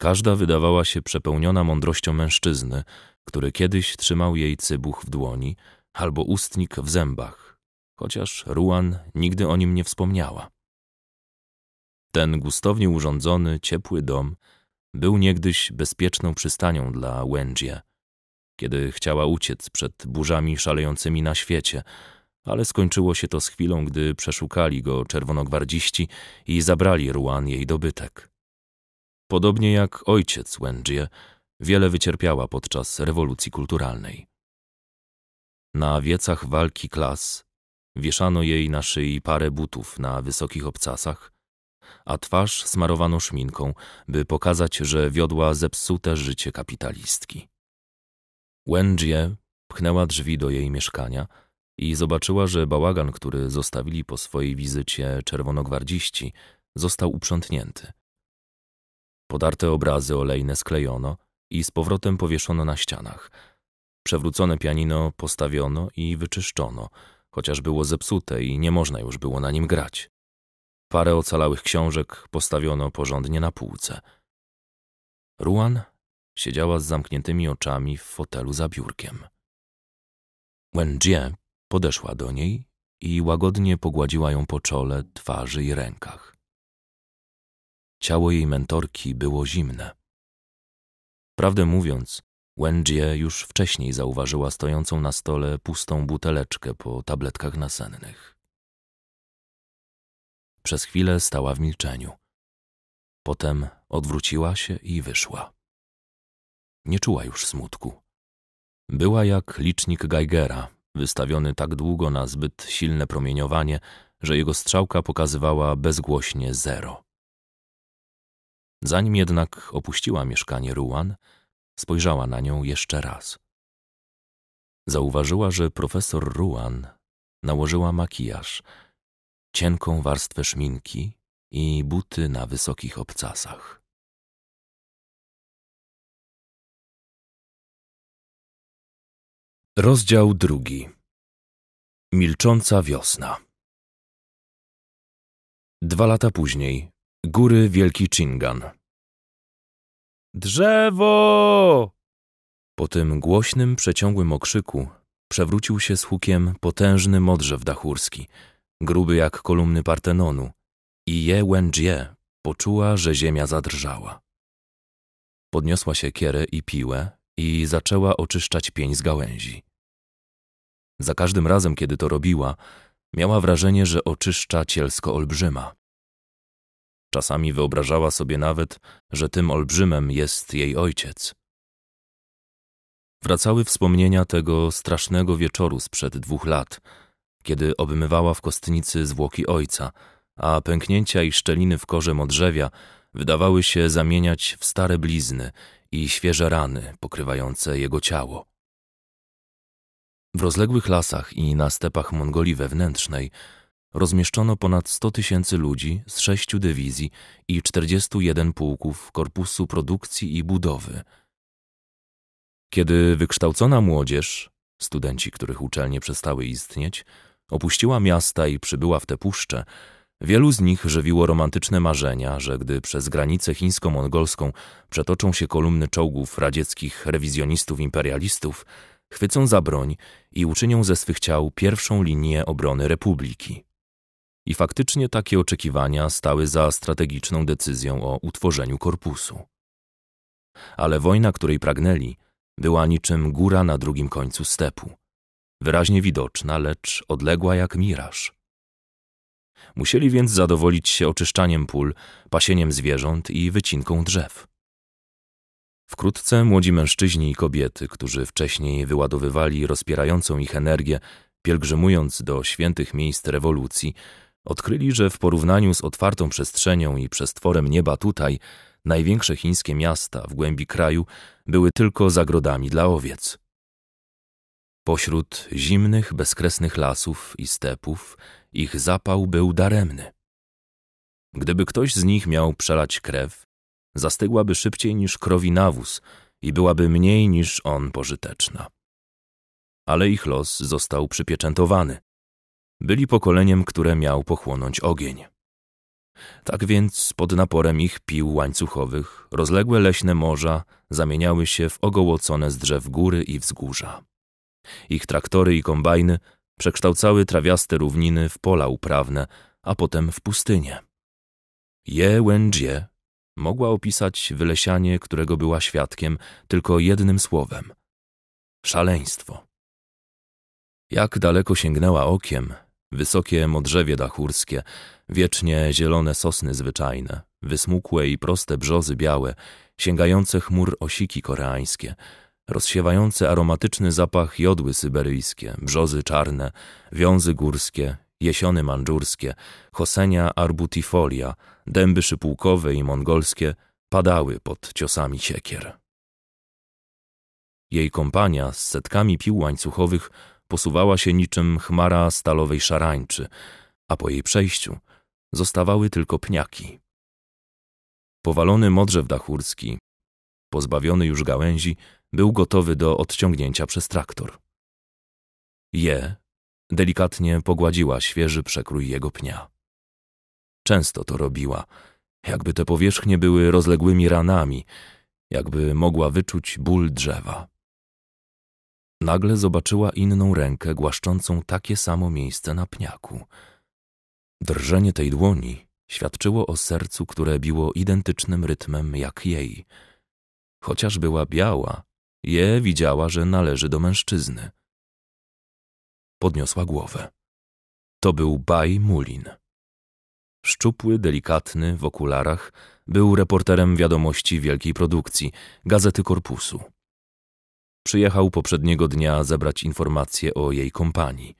Każda wydawała się przepełniona mądrością mężczyzny, który kiedyś trzymał jej cybuch w dłoni albo ustnik w zębach, chociaż Ruan nigdy o nim nie wspomniała. Ten gustownie urządzony, ciepły dom był niegdyś bezpieczną przystanią dla Wenjie, kiedy chciała uciec przed burzami szalejącymi na świecie, ale skończyło się to z chwilą, gdy przeszukali go czerwonogwardziści i zabrali Ruan jej dobytek. Podobnie jak ojciec Wenjie, wiele wycierpiała podczas rewolucji kulturalnej. Na wiecach walki klas Wieszano jej na szyi parę butów na wysokich obcasach, a twarz smarowano szminką, by pokazać, że wiodła zepsute życie kapitalistki. Wengie pchnęła drzwi do jej mieszkania i zobaczyła, że bałagan, który zostawili po swojej wizycie czerwonogwardziści, został uprzątnięty. Podarte obrazy olejne sklejono i z powrotem powieszono na ścianach. Przewrócone pianino postawiono i wyczyszczono – chociaż było zepsute i nie można już było na nim grać. Parę ocalałych książek postawiono porządnie na półce. Ruan siedziała z zamkniętymi oczami w fotelu za biurkiem. Wenjie podeszła do niej i łagodnie pogładziła ją po czole, twarzy i rękach. Ciało jej mentorki było zimne. Prawdę mówiąc, Wengie już wcześniej zauważyła stojącą na stole pustą buteleczkę po tabletkach nasennych. Przez chwilę stała w milczeniu. Potem odwróciła się i wyszła. Nie czuła już smutku. Była jak licznik Geigera, wystawiony tak długo na zbyt silne promieniowanie, że jego strzałka pokazywała bezgłośnie zero. Zanim jednak opuściła mieszkanie Ruan, Spojrzała na nią jeszcze raz. Zauważyła, że profesor Ruan nałożyła makijaż, cienką warstwę szminki i buty na wysokich obcasach. Rozdział drugi. Milcząca wiosna. Dwa lata później, góry Wielki Chingan. Drzewo! Po tym głośnym, przeciągłym okrzyku przewrócił się z hukiem potężny modrzew dachurski, gruby jak kolumny Partenonu, i Je Wengie poczuła, że ziemia zadrżała. Podniosła się kierę i piłę i zaczęła oczyszczać pień z gałęzi. Za każdym razem, kiedy to robiła, miała wrażenie, że oczyszcza cielsko olbrzyma. Czasami wyobrażała sobie nawet, że tym olbrzymem jest jej ojciec. Wracały wspomnienia tego strasznego wieczoru sprzed dwóch lat, kiedy obmywała w kostnicy zwłoki ojca, a pęknięcia i szczeliny w korze modrzewia wydawały się zamieniać w stare blizny i świeże rany pokrywające jego ciało. W rozległych lasach i na stepach Mongolii wewnętrznej rozmieszczono ponad 100 tysięcy ludzi z sześciu dywizji i 41 pułków Korpusu Produkcji i Budowy. Kiedy wykształcona młodzież, studenci, których uczelnie przestały istnieć, opuściła miasta i przybyła w te puszcze, wielu z nich żywiło romantyczne marzenia, że gdy przez granicę chińsko-mongolską przetoczą się kolumny czołgów radzieckich rewizjonistów-imperialistów, chwycą za broń i uczynią ze swych ciał pierwszą linię obrony republiki. I faktycznie takie oczekiwania stały za strategiczną decyzją o utworzeniu korpusu. Ale wojna, której pragnęli, była niczym góra na drugim końcu stepu. Wyraźnie widoczna, lecz odległa jak miraż. Musieli więc zadowolić się oczyszczaniem pól, pasieniem zwierząt i wycinką drzew. Wkrótce młodzi mężczyźni i kobiety, którzy wcześniej wyładowywali rozpierającą ich energię, pielgrzymując do świętych miejsc rewolucji, Odkryli, że w porównaniu z otwartą przestrzenią i przestworem nieba tutaj, największe chińskie miasta w głębi kraju były tylko zagrodami dla owiec. Pośród zimnych, bezkresnych lasów i stepów ich zapał był daremny. Gdyby ktoś z nich miał przelać krew, zastygłaby szybciej niż krowi nawóz i byłaby mniej niż on pożyteczna. Ale ich los został przypieczętowany byli pokoleniem, które miał pochłonąć ogień. Tak więc pod naporem ich pił łańcuchowych rozległe leśne morza zamieniały się w ogołocone z drzew góry i wzgórza. Ich traktory i kombajny przekształcały trawiaste równiny w pola uprawne, a potem w pustynię. Je Wenjie mogła opisać wylesianie, którego była świadkiem, tylko jednym słowem – szaleństwo. Jak daleko sięgnęła okiem, Wysokie modrzewie dachurskie, wiecznie zielone sosny zwyczajne, wysmukłe i proste brzozy białe, sięgające chmur osiki koreańskie, rozsiewające aromatyczny zapach jodły syberyjskie, brzozy czarne, wiązy górskie, jesiony mandżurskie, hosenia arbutifolia, dęby szypułkowe i mongolskie padały pod ciosami siekier. Jej kompania z setkami pił łańcuchowych posuwała się niczym chmara stalowej szarańczy, a po jej przejściu zostawały tylko pniaki. Powalony modrzew dachurski, pozbawiony już gałęzi, był gotowy do odciągnięcia przez traktor. Je delikatnie pogładziła świeży przekrój jego pnia. Często to robiła, jakby te powierzchnie były rozległymi ranami, jakby mogła wyczuć ból drzewa. Nagle zobaczyła inną rękę głaszczącą takie samo miejsce na pniaku. Drżenie tej dłoni świadczyło o sercu, które biło identycznym rytmem jak jej. Chociaż była biała, je widziała, że należy do mężczyzny. Podniosła głowę. To był Baj Mulin. Szczupły, delikatny, w okularach, był reporterem wiadomości wielkiej produkcji, gazety korpusu przyjechał poprzedniego dnia zebrać informacje o jej kompanii.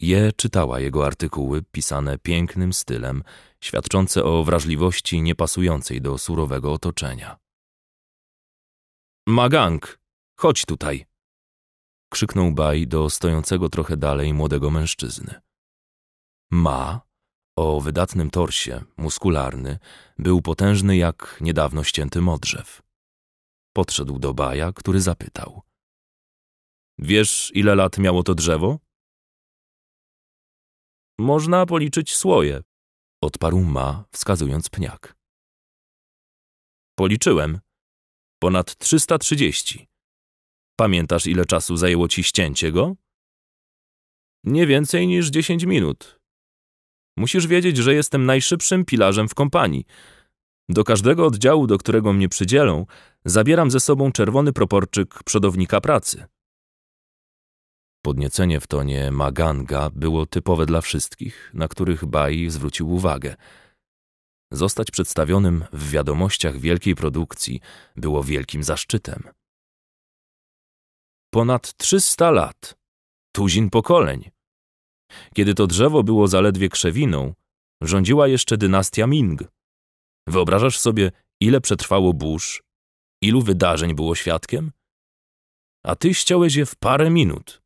Je czytała jego artykuły pisane pięknym stylem, świadczące o wrażliwości niepasującej do surowego otoczenia. Magang, chodź tutaj! krzyknął Baj do stojącego trochę dalej młodego mężczyzny. Ma, o wydatnym torsie, muskularny, był potężny jak niedawno ścięty modrzew. Podszedł do Baja, który zapytał. Wiesz, ile lat miało to drzewo? Można policzyć słoje, odparł Ma, wskazując pniak. Policzyłem. Ponad 330. Pamiętasz, ile czasu zajęło ci ścięcie go? Nie więcej niż 10 minut. Musisz wiedzieć, że jestem najszybszym pilarzem w kompanii. Do każdego oddziału, do którego mnie przydzielą, zabieram ze sobą czerwony proporczyk przodownika pracy. Podniecenie w tonie Maganga było typowe dla wszystkich, na których Bai zwrócił uwagę. Zostać przedstawionym w wiadomościach wielkiej produkcji było wielkim zaszczytem. Ponad 300 lat, tuzin pokoleń. Kiedy to drzewo było zaledwie krzewiną, rządziła jeszcze dynastia Ming. Wyobrażasz sobie, ile przetrwało burz, Ilu wydarzeń było świadkiem? A ty chciałeś je w parę minut.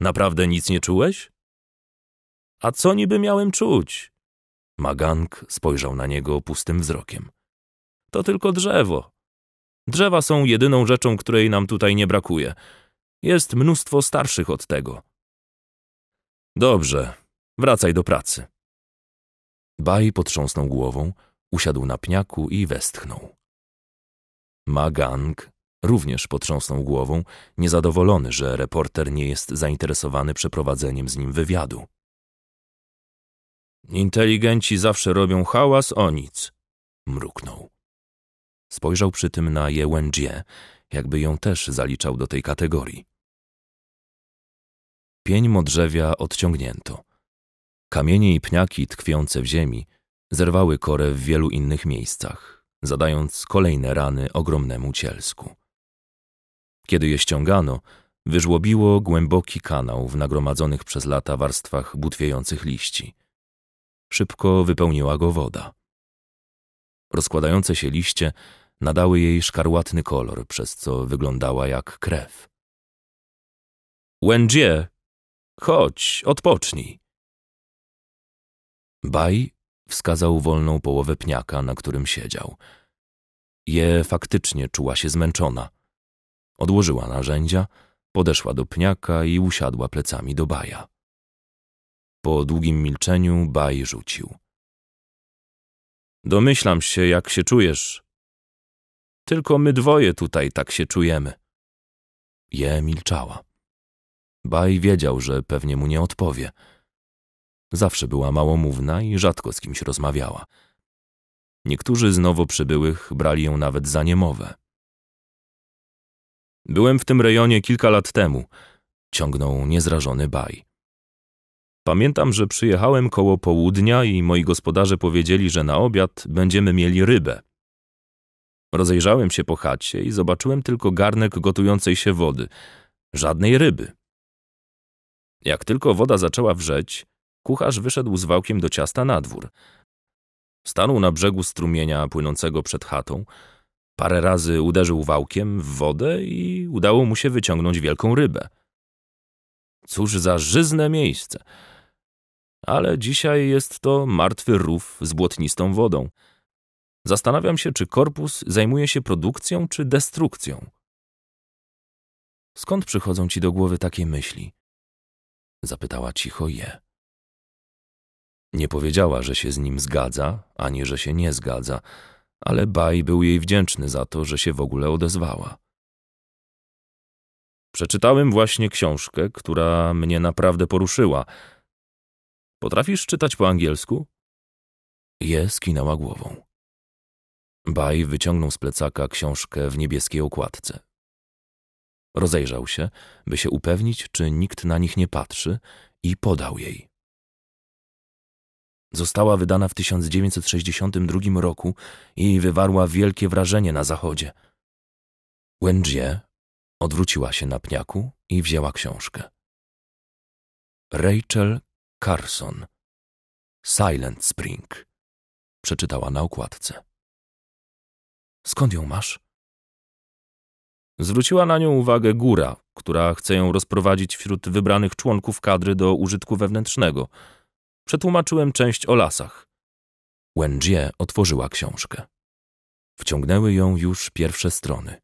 Naprawdę nic nie czułeś? A co niby miałem czuć? Magang spojrzał na niego pustym wzrokiem. To tylko drzewo. Drzewa są jedyną rzeczą, której nam tutaj nie brakuje. Jest mnóstwo starszych od tego. Dobrze, wracaj do pracy. Baj potrząsnął głową, usiadł na pniaku i westchnął. Ma Gang również potrząsnął głową, niezadowolony, że reporter nie jest zainteresowany przeprowadzeniem z nim wywiadu. Inteligenci zawsze robią hałas o nic, mruknął. Spojrzał przy tym na Jełędzie, jakby ją też zaliczał do tej kategorii. Pień modrzewia odciągnięto. Kamienie i pniaki tkwiące w ziemi zerwały korę w wielu innych miejscach zadając kolejne rany ogromnemu cielsku. Kiedy je ściągano, wyżłobiło głęboki kanał w nagromadzonych przez lata warstwach butwiejących liści. Szybko wypełniła go woda. Rozkładające się liście nadały jej szkarłatny kolor, przez co wyglądała jak krew. Łędzie, chodź, odpocznij. Baj Wskazał wolną połowę pniaka, na którym siedział. Je faktycznie czuła się zmęczona. Odłożyła narzędzia, podeszła do pniaka i usiadła plecami do baja. Po długim milczeniu baj rzucił. Domyślam się, jak się czujesz. Tylko my dwoje tutaj tak się czujemy. Je milczała. Baj wiedział, że pewnie mu nie odpowie – Zawsze była małomówna i rzadko z kimś rozmawiała. Niektórzy z nowo przybyłych brali ją nawet za niemowę. Byłem w tym rejonie kilka lat temu, ciągnął niezrażony baj. Pamiętam, że przyjechałem koło południa i moi gospodarze powiedzieli, że na obiad będziemy mieli rybę. Rozejrzałem się po chacie i zobaczyłem tylko garnek gotującej się wody. Żadnej ryby. Jak tylko woda zaczęła wrzeć, Kucharz wyszedł z wałkiem do ciasta na dwór. Stanął na brzegu strumienia płynącego przed chatą. Parę razy uderzył wałkiem w wodę i udało mu się wyciągnąć wielką rybę. Cóż za żyzne miejsce! Ale dzisiaj jest to martwy rów z błotnistą wodą. Zastanawiam się, czy korpus zajmuje się produkcją czy destrukcją. Skąd przychodzą ci do głowy takie myśli? Zapytała cicho je. Nie powiedziała, że się z nim zgadza, ani że się nie zgadza, ale Baj był jej wdzięczny za to, że się w ogóle odezwała. Przeczytałem właśnie książkę, która mnie naprawdę poruszyła. Potrafisz czytać po angielsku? Je skinęła głową. Baj wyciągnął z plecaka książkę w niebieskiej okładce. Rozejrzał się, by się upewnić, czy nikt na nich nie patrzy, i podał jej. Została wydana w 1962 roku i wywarła wielkie wrażenie na zachodzie. Wenjie odwróciła się na pniaku i wzięła książkę. Rachel Carson Silent Spring przeczytała na okładce. Skąd ją masz? Zwróciła na nią uwagę góra, która chce ją rozprowadzić wśród wybranych członków kadry do użytku wewnętrznego – Przetłumaczyłem część o lasach. Jie otworzyła książkę. Wciągnęły ją już pierwsze strony.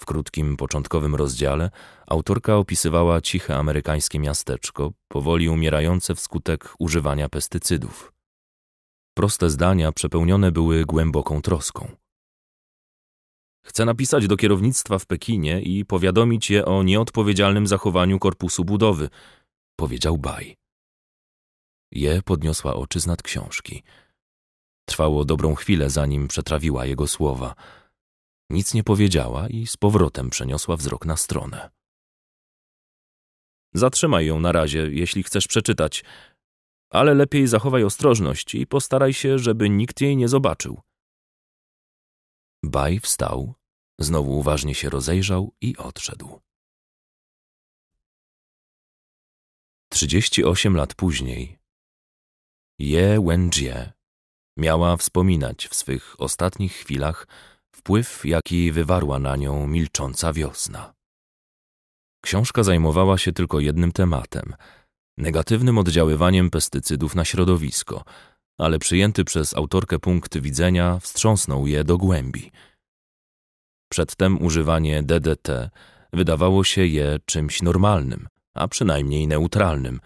W krótkim, początkowym rozdziale autorka opisywała ciche amerykańskie miasteczko, powoli umierające wskutek używania pestycydów. Proste zdania przepełnione były głęboką troską. Chcę napisać do kierownictwa w Pekinie i powiadomić je o nieodpowiedzialnym zachowaniu korpusu budowy, powiedział Baj. Je podniosła oczy z nad książki. Trwało dobrą chwilę, zanim przetrawiła jego słowa. Nic nie powiedziała i z powrotem przeniosła wzrok na stronę. Zatrzymaj ją na razie, jeśli chcesz przeczytać, ale lepiej zachowaj ostrożność i postaraj się, żeby nikt jej nie zobaczył. Baj wstał, znowu uważnie się rozejrzał i odszedł. 38 lat później Ye Wenjie miała wspominać w swych ostatnich chwilach wpływ, jaki wywarła na nią milcząca wiosna. Książka zajmowała się tylko jednym tematem negatywnym oddziaływaniem pestycydów na środowisko, ale przyjęty przez autorkę punkt widzenia wstrząsnął je do głębi. Przedtem używanie DDT wydawało się je czymś normalnym, a przynajmniej neutralnym,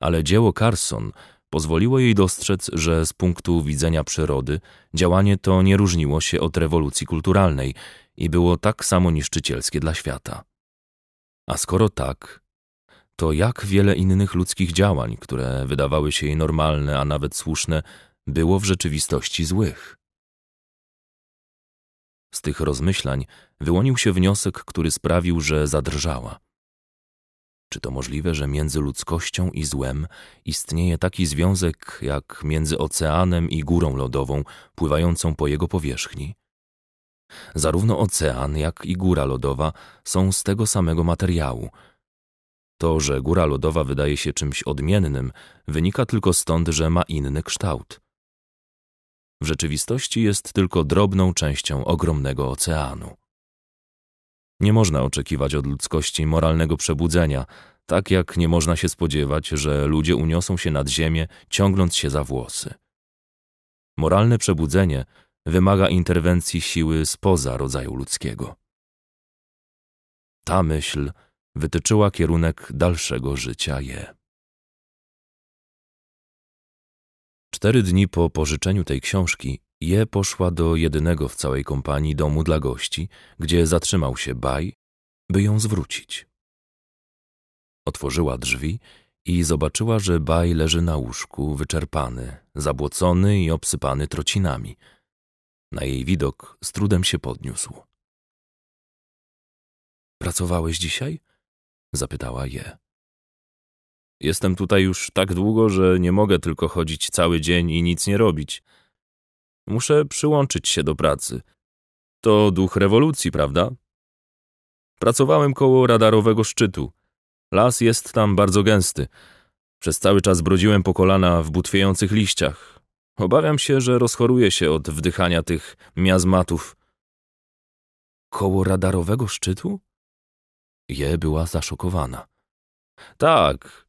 ale dzieło Carson pozwoliło jej dostrzec, że z punktu widzenia przyrody działanie to nie różniło się od rewolucji kulturalnej i było tak samo niszczycielskie dla świata. A skoro tak, to jak wiele innych ludzkich działań, które wydawały się jej normalne, a nawet słuszne, było w rzeczywistości złych? Z tych rozmyślań wyłonił się wniosek, który sprawił, że zadrżała. Czy to możliwe, że między ludzkością i złem istnieje taki związek jak między oceanem i górą lodową pływającą po jego powierzchni? Zarówno ocean, jak i góra lodowa są z tego samego materiału. To, że góra lodowa wydaje się czymś odmiennym, wynika tylko stąd, że ma inny kształt. W rzeczywistości jest tylko drobną częścią ogromnego oceanu. Nie można oczekiwać od ludzkości moralnego przebudzenia, tak jak nie można się spodziewać, że ludzie uniosą się nad ziemię, ciągnąc się za włosy. Moralne przebudzenie wymaga interwencji siły spoza rodzaju ludzkiego. Ta myśl wytyczyła kierunek dalszego życia je. Cztery dni po pożyczeniu tej książki je poszła do jedynego w całej kompanii domu dla gości, gdzie zatrzymał się Baj, by ją zwrócić. Otworzyła drzwi i zobaczyła, że Baj leży na łóżku, wyczerpany, zabłocony i obsypany trocinami. Na jej widok z trudem się podniósł. Pracowałeś dzisiaj? zapytała je. Jestem tutaj już tak długo, że nie mogę tylko chodzić cały dzień i nic nie robić – Muszę przyłączyć się do pracy. To duch rewolucji, prawda? Pracowałem koło radarowego szczytu. Las jest tam bardzo gęsty. Przez cały czas brodziłem po kolana w butwiejących liściach. Obawiam się, że rozchoruję się od wdychania tych miazmatów. Koło radarowego szczytu? Je była zaszokowana. Tak,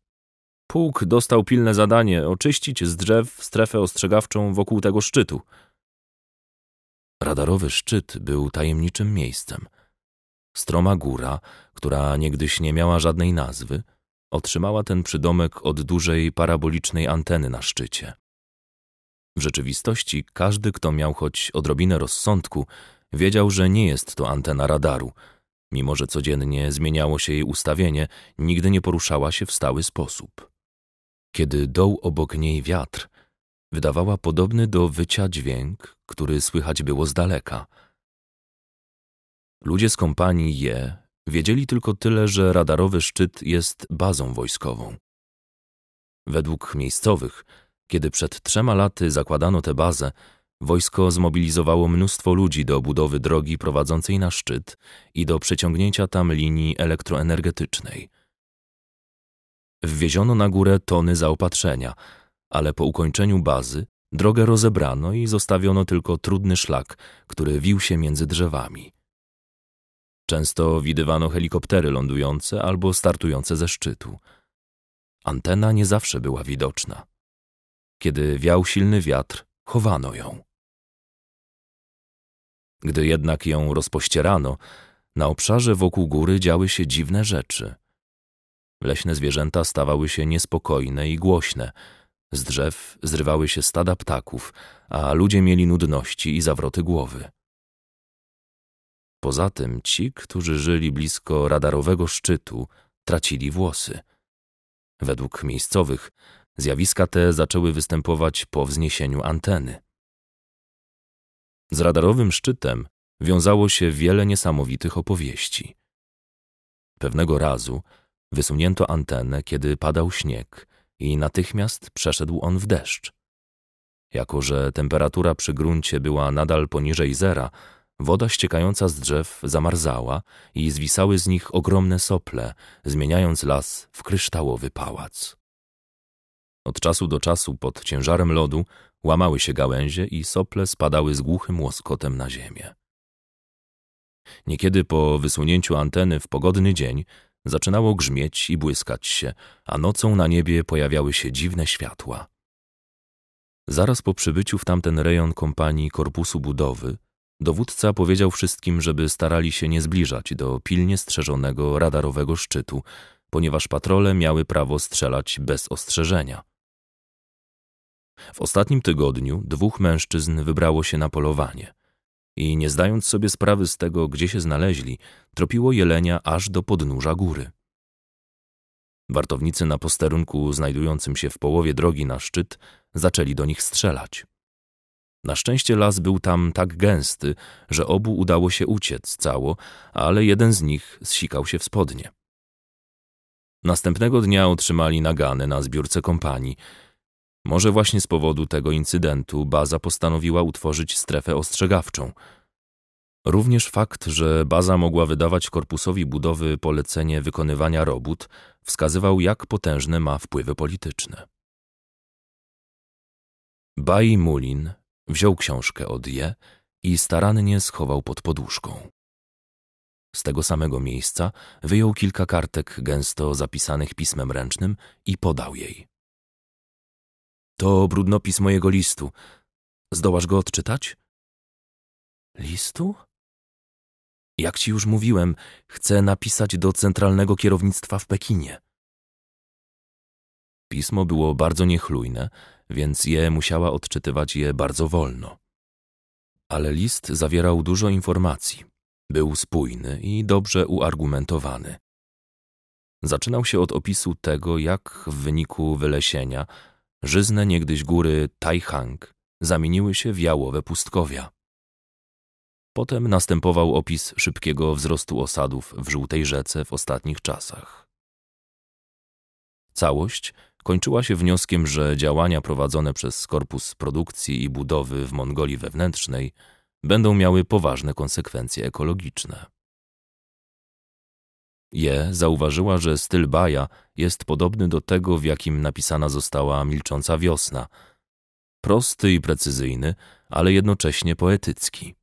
Pułk dostał pilne zadanie oczyścić z drzew strefę ostrzegawczą wokół tego szczytu. Radarowy szczyt był tajemniczym miejscem. Stroma góra, która niegdyś nie miała żadnej nazwy, otrzymała ten przydomek od dużej parabolicznej anteny na szczycie. W rzeczywistości każdy, kto miał choć odrobinę rozsądku, wiedział, że nie jest to antena radaru. Mimo, że codziennie zmieniało się jej ustawienie, nigdy nie poruszała się w stały sposób. Kiedy doł obok niej wiatr, wydawała podobny do wycia dźwięk, który słychać było z daleka. Ludzie z kompanii je wiedzieli tylko tyle, że radarowy szczyt jest bazą wojskową. Według miejscowych, kiedy przed trzema laty zakładano tę bazę, wojsko zmobilizowało mnóstwo ludzi do budowy drogi prowadzącej na szczyt i do przeciągnięcia tam linii elektroenergetycznej – Wwieziono na górę tony zaopatrzenia, ale po ukończeniu bazy drogę rozebrano i zostawiono tylko trudny szlak, który wił się między drzewami. Często widywano helikoptery lądujące albo startujące ze szczytu. Antena nie zawsze była widoczna. Kiedy wiał silny wiatr, chowano ją. Gdy jednak ją rozpościerano, na obszarze wokół góry działy się dziwne rzeczy. Leśne zwierzęta stawały się niespokojne i głośne. Z drzew zrywały się stada ptaków, a ludzie mieli nudności i zawroty głowy. Poza tym ci, którzy żyli blisko radarowego szczytu, tracili włosy. Według miejscowych zjawiska te zaczęły występować po wzniesieniu anteny. Z radarowym szczytem wiązało się wiele niesamowitych opowieści. Pewnego razu Wysunięto antenę, kiedy padał śnieg i natychmiast przeszedł on w deszcz. Jako, że temperatura przy gruncie była nadal poniżej zera, woda ściekająca z drzew zamarzała i zwisały z nich ogromne sople, zmieniając las w kryształowy pałac. Od czasu do czasu pod ciężarem lodu łamały się gałęzie i sople spadały z głuchym łoskotem na ziemię. Niekiedy po wysunięciu anteny w pogodny dzień Zaczynało grzmieć i błyskać się, a nocą na niebie pojawiały się dziwne światła. Zaraz po przybyciu w tamten rejon kompanii Korpusu Budowy, dowódca powiedział wszystkim, żeby starali się nie zbliżać do pilnie strzeżonego radarowego szczytu, ponieważ patrole miały prawo strzelać bez ostrzeżenia. W ostatnim tygodniu dwóch mężczyzn wybrało się na polowanie i nie zdając sobie sprawy z tego, gdzie się znaleźli, tropiło jelenia aż do podnóża góry. Wartownicy na posterunku znajdującym się w połowie drogi na szczyt zaczęli do nich strzelać. Na szczęście las był tam tak gęsty, że obu udało się uciec cało, ale jeden z nich zsikał się w spodnie. Następnego dnia otrzymali nagany na zbiórce kompanii – może właśnie z powodu tego incydentu baza postanowiła utworzyć strefę ostrzegawczą. Również fakt, że baza mogła wydawać korpusowi budowy polecenie wykonywania robót, wskazywał, jak potężne ma wpływy polityczne. Bai Mulin wziął książkę od Je i starannie schował pod poduszką. Z tego samego miejsca wyjął kilka kartek gęsto zapisanych pismem ręcznym i podał jej. To brudnopis mojego listu. Zdołasz go odczytać? Listu? Jak ci już mówiłem, chcę napisać do centralnego kierownictwa w Pekinie. Pismo było bardzo niechlujne, więc je musiała odczytywać je bardzo wolno. Ale list zawierał dużo informacji. Był spójny i dobrze uargumentowany. Zaczynał się od opisu tego, jak w wyniku wylesienia Żyzne niegdyś góry Taihang zamieniły się w jałowe pustkowia. Potem następował opis szybkiego wzrostu osadów w Żółtej Rzece w ostatnich czasach. Całość kończyła się wnioskiem, że działania prowadzone przez Korpus Produkcji i Budowy w Mongolii Wewnętrznej będą miały poważne konsekwencje ekologiczne. Je zauważyła, że styl Baja jest podobny do tego, w jakim napisana została Milcząca Wiosna. Prosty i precyzyjny, ale jednocześnie poetycki.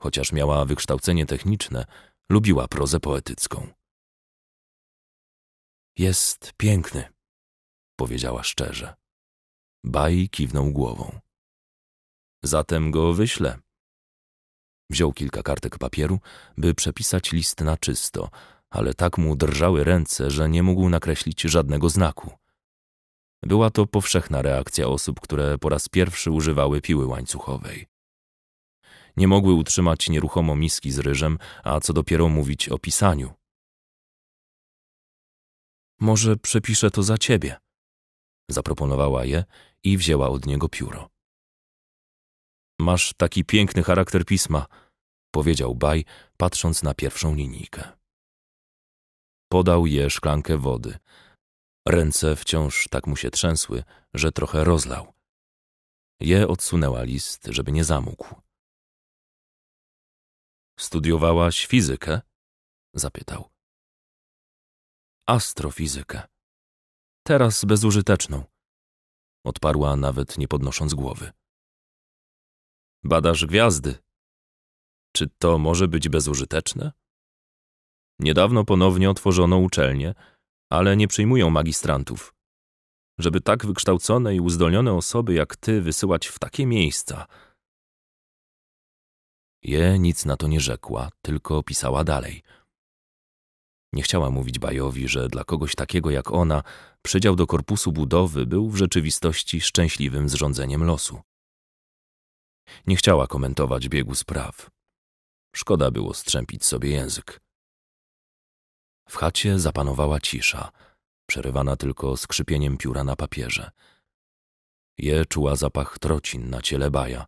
Chociaż miała wykształcenie techniczne, lubiła prozę poetycką. Jest piękny, powiedziała szczerze. Baj kiwnął głową. Zatem go wyślę, Wziął kilka kartek papieru, by przepisać list na czysto, ale tak mu drżały ręce, że nie mógł nakreślić żadnego znaku. Była to powszechna reakcja osób, które po raz pierwszy używały piły łańcuchowej. Nie mogły utrzymać nieruchomo miski z ryżem, a co dopiero mówić o pisaniu. Może przepiszę to za ciebie, zaproponowała je i wzięła od niego pióro. Masz taki piękny charakter pisma, powiedział Baj, patrząc na pierwszą linijkę. Podał je szklankę wody. Ręce wciąż tak mu się trzęsły, że trochę rozlał. Je odsunęła list, żeby nie zamógł. Studiowałaś fizykę? zapytał. Astrofizykę. Teraz bezużyteczną, odparła nawet nie podnosząc głowy. Badasz gwiazdy. Czy to może być bezużyteczne? Niedawno ponownie otworzono uczelnie, ale nie przyjmują magistrantów. Żeby tak wykształcone i uzdolnione osoby jak ty wysyłać w takie miejsca. Je nic na to nie rzekła, tylko pisała dalej. Nie chciała mówić Bajowi, że dla kogoś takiego jak ona, przydział do korpusu budowy był w rzeczywistości szczęśliwym zrządzeniem losu. Nie chciała komentować biegu spraw. Szkoda było strzępić sobie język. W chacie zapanowała cisza, przerywana tylko skrzypieniem pióra na papierze. Je czuła zapach trocin na ciele baja.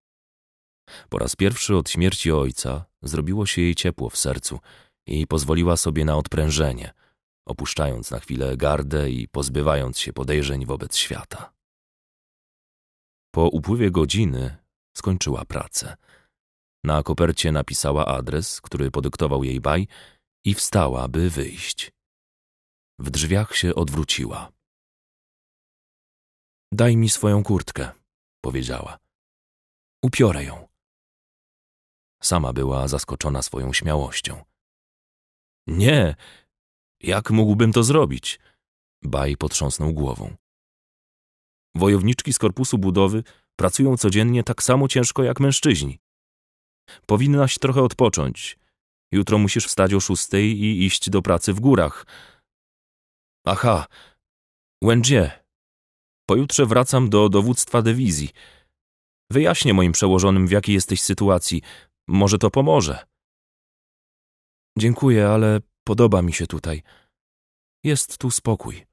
Po raz pierwszy od śmierci ojca zrobiło się jej ciepło w sercu i pozwoliła sobie na odprężenie, opuszczając na chwilę gardę i pozbywając się podejrzeń wobec świata. Po upływie godziny skończyła pracę. Na kopercie napisała adres, który podyktował jej baj i wstała, by wyjść. W drzwiach się odwróciła. Daj mi swoją kurtkę, powiedziała. Upiorę ją. Sama była zaskoczona swoją śmiałością. Nie, jak mógłbym to zrobić? Baj potrząsnął głową. Wojowniczki z korpusu budowy pracują codziennie tak samo ciężko jak mężczyźni. Powinnaś trochę odpocząć. Jutro musisz wstać o szóstej i iść do pracy w górach. Aha, Łędzie. Pojutrze wracam do dowództwa dywizji. Wyjaśnię moim przełożonym, w jakiej jesteś sytuacji. Może to pomoże. Dziękuję, ale podoba mi się tutaj. Jest tu spokój.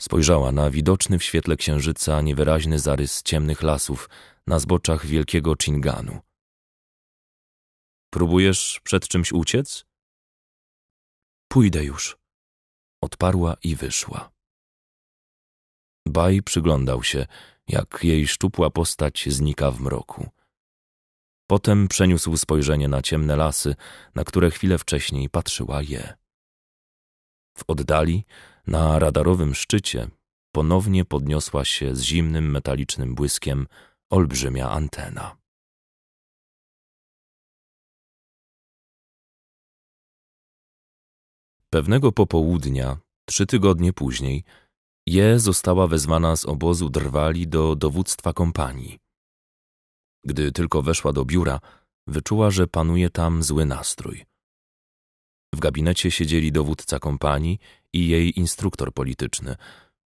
Spojrzała na widoczny w świetle księżyca niewyraźny zarys ciemnych lasów na zboczach wielkiego Chinganu. Próbujesz przed czymś uciec? Pójdę już. Odparła i wyszła. Baj przyglądał się, jak jej szczupła postać znika w mroku. Potem przeniósł spojrzenie na ciemne lasy, na które chwilę wcześniej patrzyła je. W oddali na radarowym szczycie ponownie podniosła się z zimnym metalicznym błyskiem olbrzymia antena. Pewnego popołudnia, trzy tygodnie później, Je została wezwana z obozu drwali do dowództwa kompanii. Gdy tylko weszła do biura, wyczuła, że panuje tam zły nastrój. W gabinecie siedzieli dowódca kompanii i jej instruktor polityczny,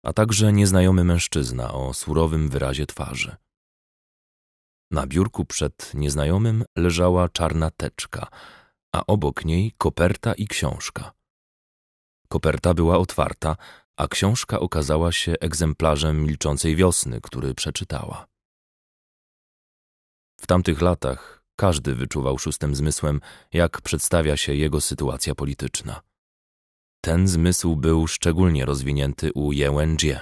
a także nieznajomy mężczyzna o surowym wyrazie twarzy. Na biurku przed nieznajomym leżała czarna teczka, a obok niej koperta i książka. Koperta była otwarta, a książka okazała się egzemplarzem milczącej wiosny, który przeczytała. W tamtych latach każdy wyczuwał szóstym zmysłem, jak przedstawia się jego sytuacja polityczna. Ten zmysł był szczególnie rozwinięty u Jełędzie.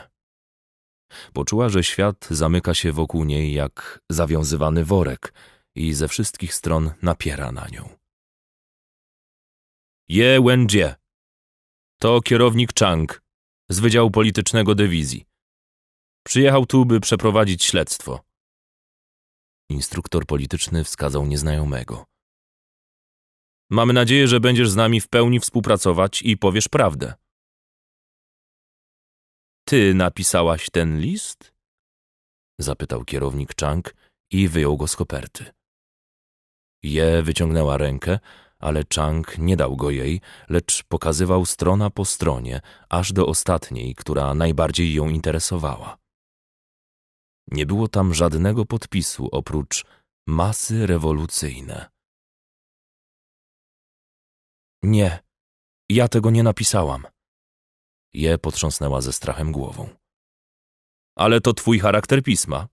Poczuła, że świat zamyka się wokół niej jak zawiązywany worek i ze wszystkich stron napiera na nią. Jełędzie! To kierownik Chang z Wydziału Politycznego Dywizji. Przyjechał tu, by przeprowadzić śledztwo. Instruktor polityczny wskazał nieznajomego. Mamy nadzieję, że będziesz z nami w pełni współpracować i powiesz prawdę. Ty napisałaś ten list? Zapytał kierownik Chang i wyjął go z koperty. Je wyciągnęła rękę, ale Chang nie dał go jej, lecz pokazywał strona po stronie, aż do ostatniej, która najbardziej ją interesowała. Nie było tam żadnego podpisu oprócz masy rewolucyjne. Nie, ja tego nie napisałam. Je potrząsnęła ze strachem głową. Ale to twój charakter pisma.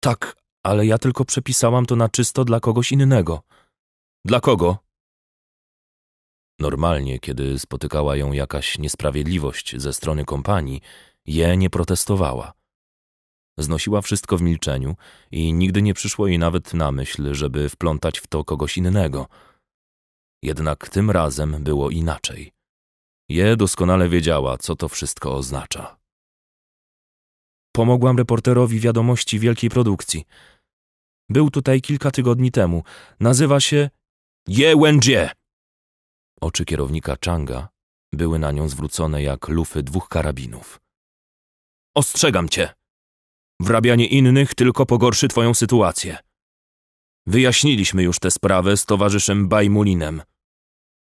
Tak, ale ja tylko przepisałam to na czysto dla kogoś innego. Dla kogo? Normalnie, kiedy spotykała ją jakaś niesprawiedliwość ze strony kompanii, je nie protestowała. Znosiła wszystko w milczeniu i nigdy nie przyszło jej nawet na myśl, żeby wplątać w to kogoś innego – jednak tym razem było inaczej. Je doskonale wiedziała, co to wszystko oznacza. Pomogłam reporterowi wiadomości wielkiej produkcji. Był tutaj kilka tygodni temu. Nazywa się Je Wenjie. Oczy kierownika Changa były na nią zwrócone jak lufy dwóch karabinów. Ostrzegam cię. Wrabianie innych tylko pogorszy twoją sytuację. Wyjaśniliśmy już tę sprawę z towarzyszem Bajmulinem.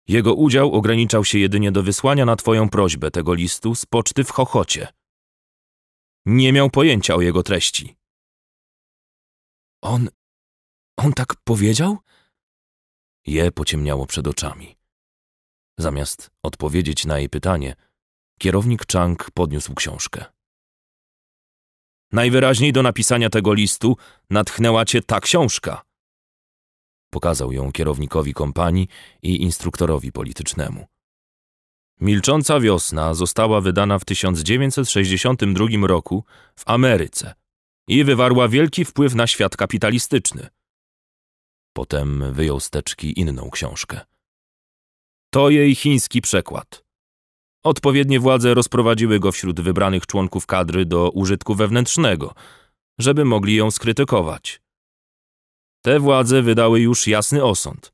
Jego udział ograniczał się jedynie do wysłania na twoją prośbę tego listu z poczty w Chochocie. Nie miał pojęcia o jego treści. On... on tak powiedział? Je pociemniało przed oczami. Zamiast odpowiedzieć na jej pytanie, kierownik Chang podniósł książkę. Najwyraźniej do napisania tego listu natchnęła cię ta książka. Pokazał ją kierownikowi kompanii i instruktorowi politycznemu. Milcząca wiosna została wydana w 1962 roku w Ameryce i wywarła wielki wpływ na świat kapitalistyczny. Potem wyjął z teczki inną książkę. To jej chiński przekład. Odpowiednie władze rozprowadziły go wśród wybranych członków kadry do użytku wewnętrznego, żeby mogli ją skrytykować. Te władze wydały już jasny osąd.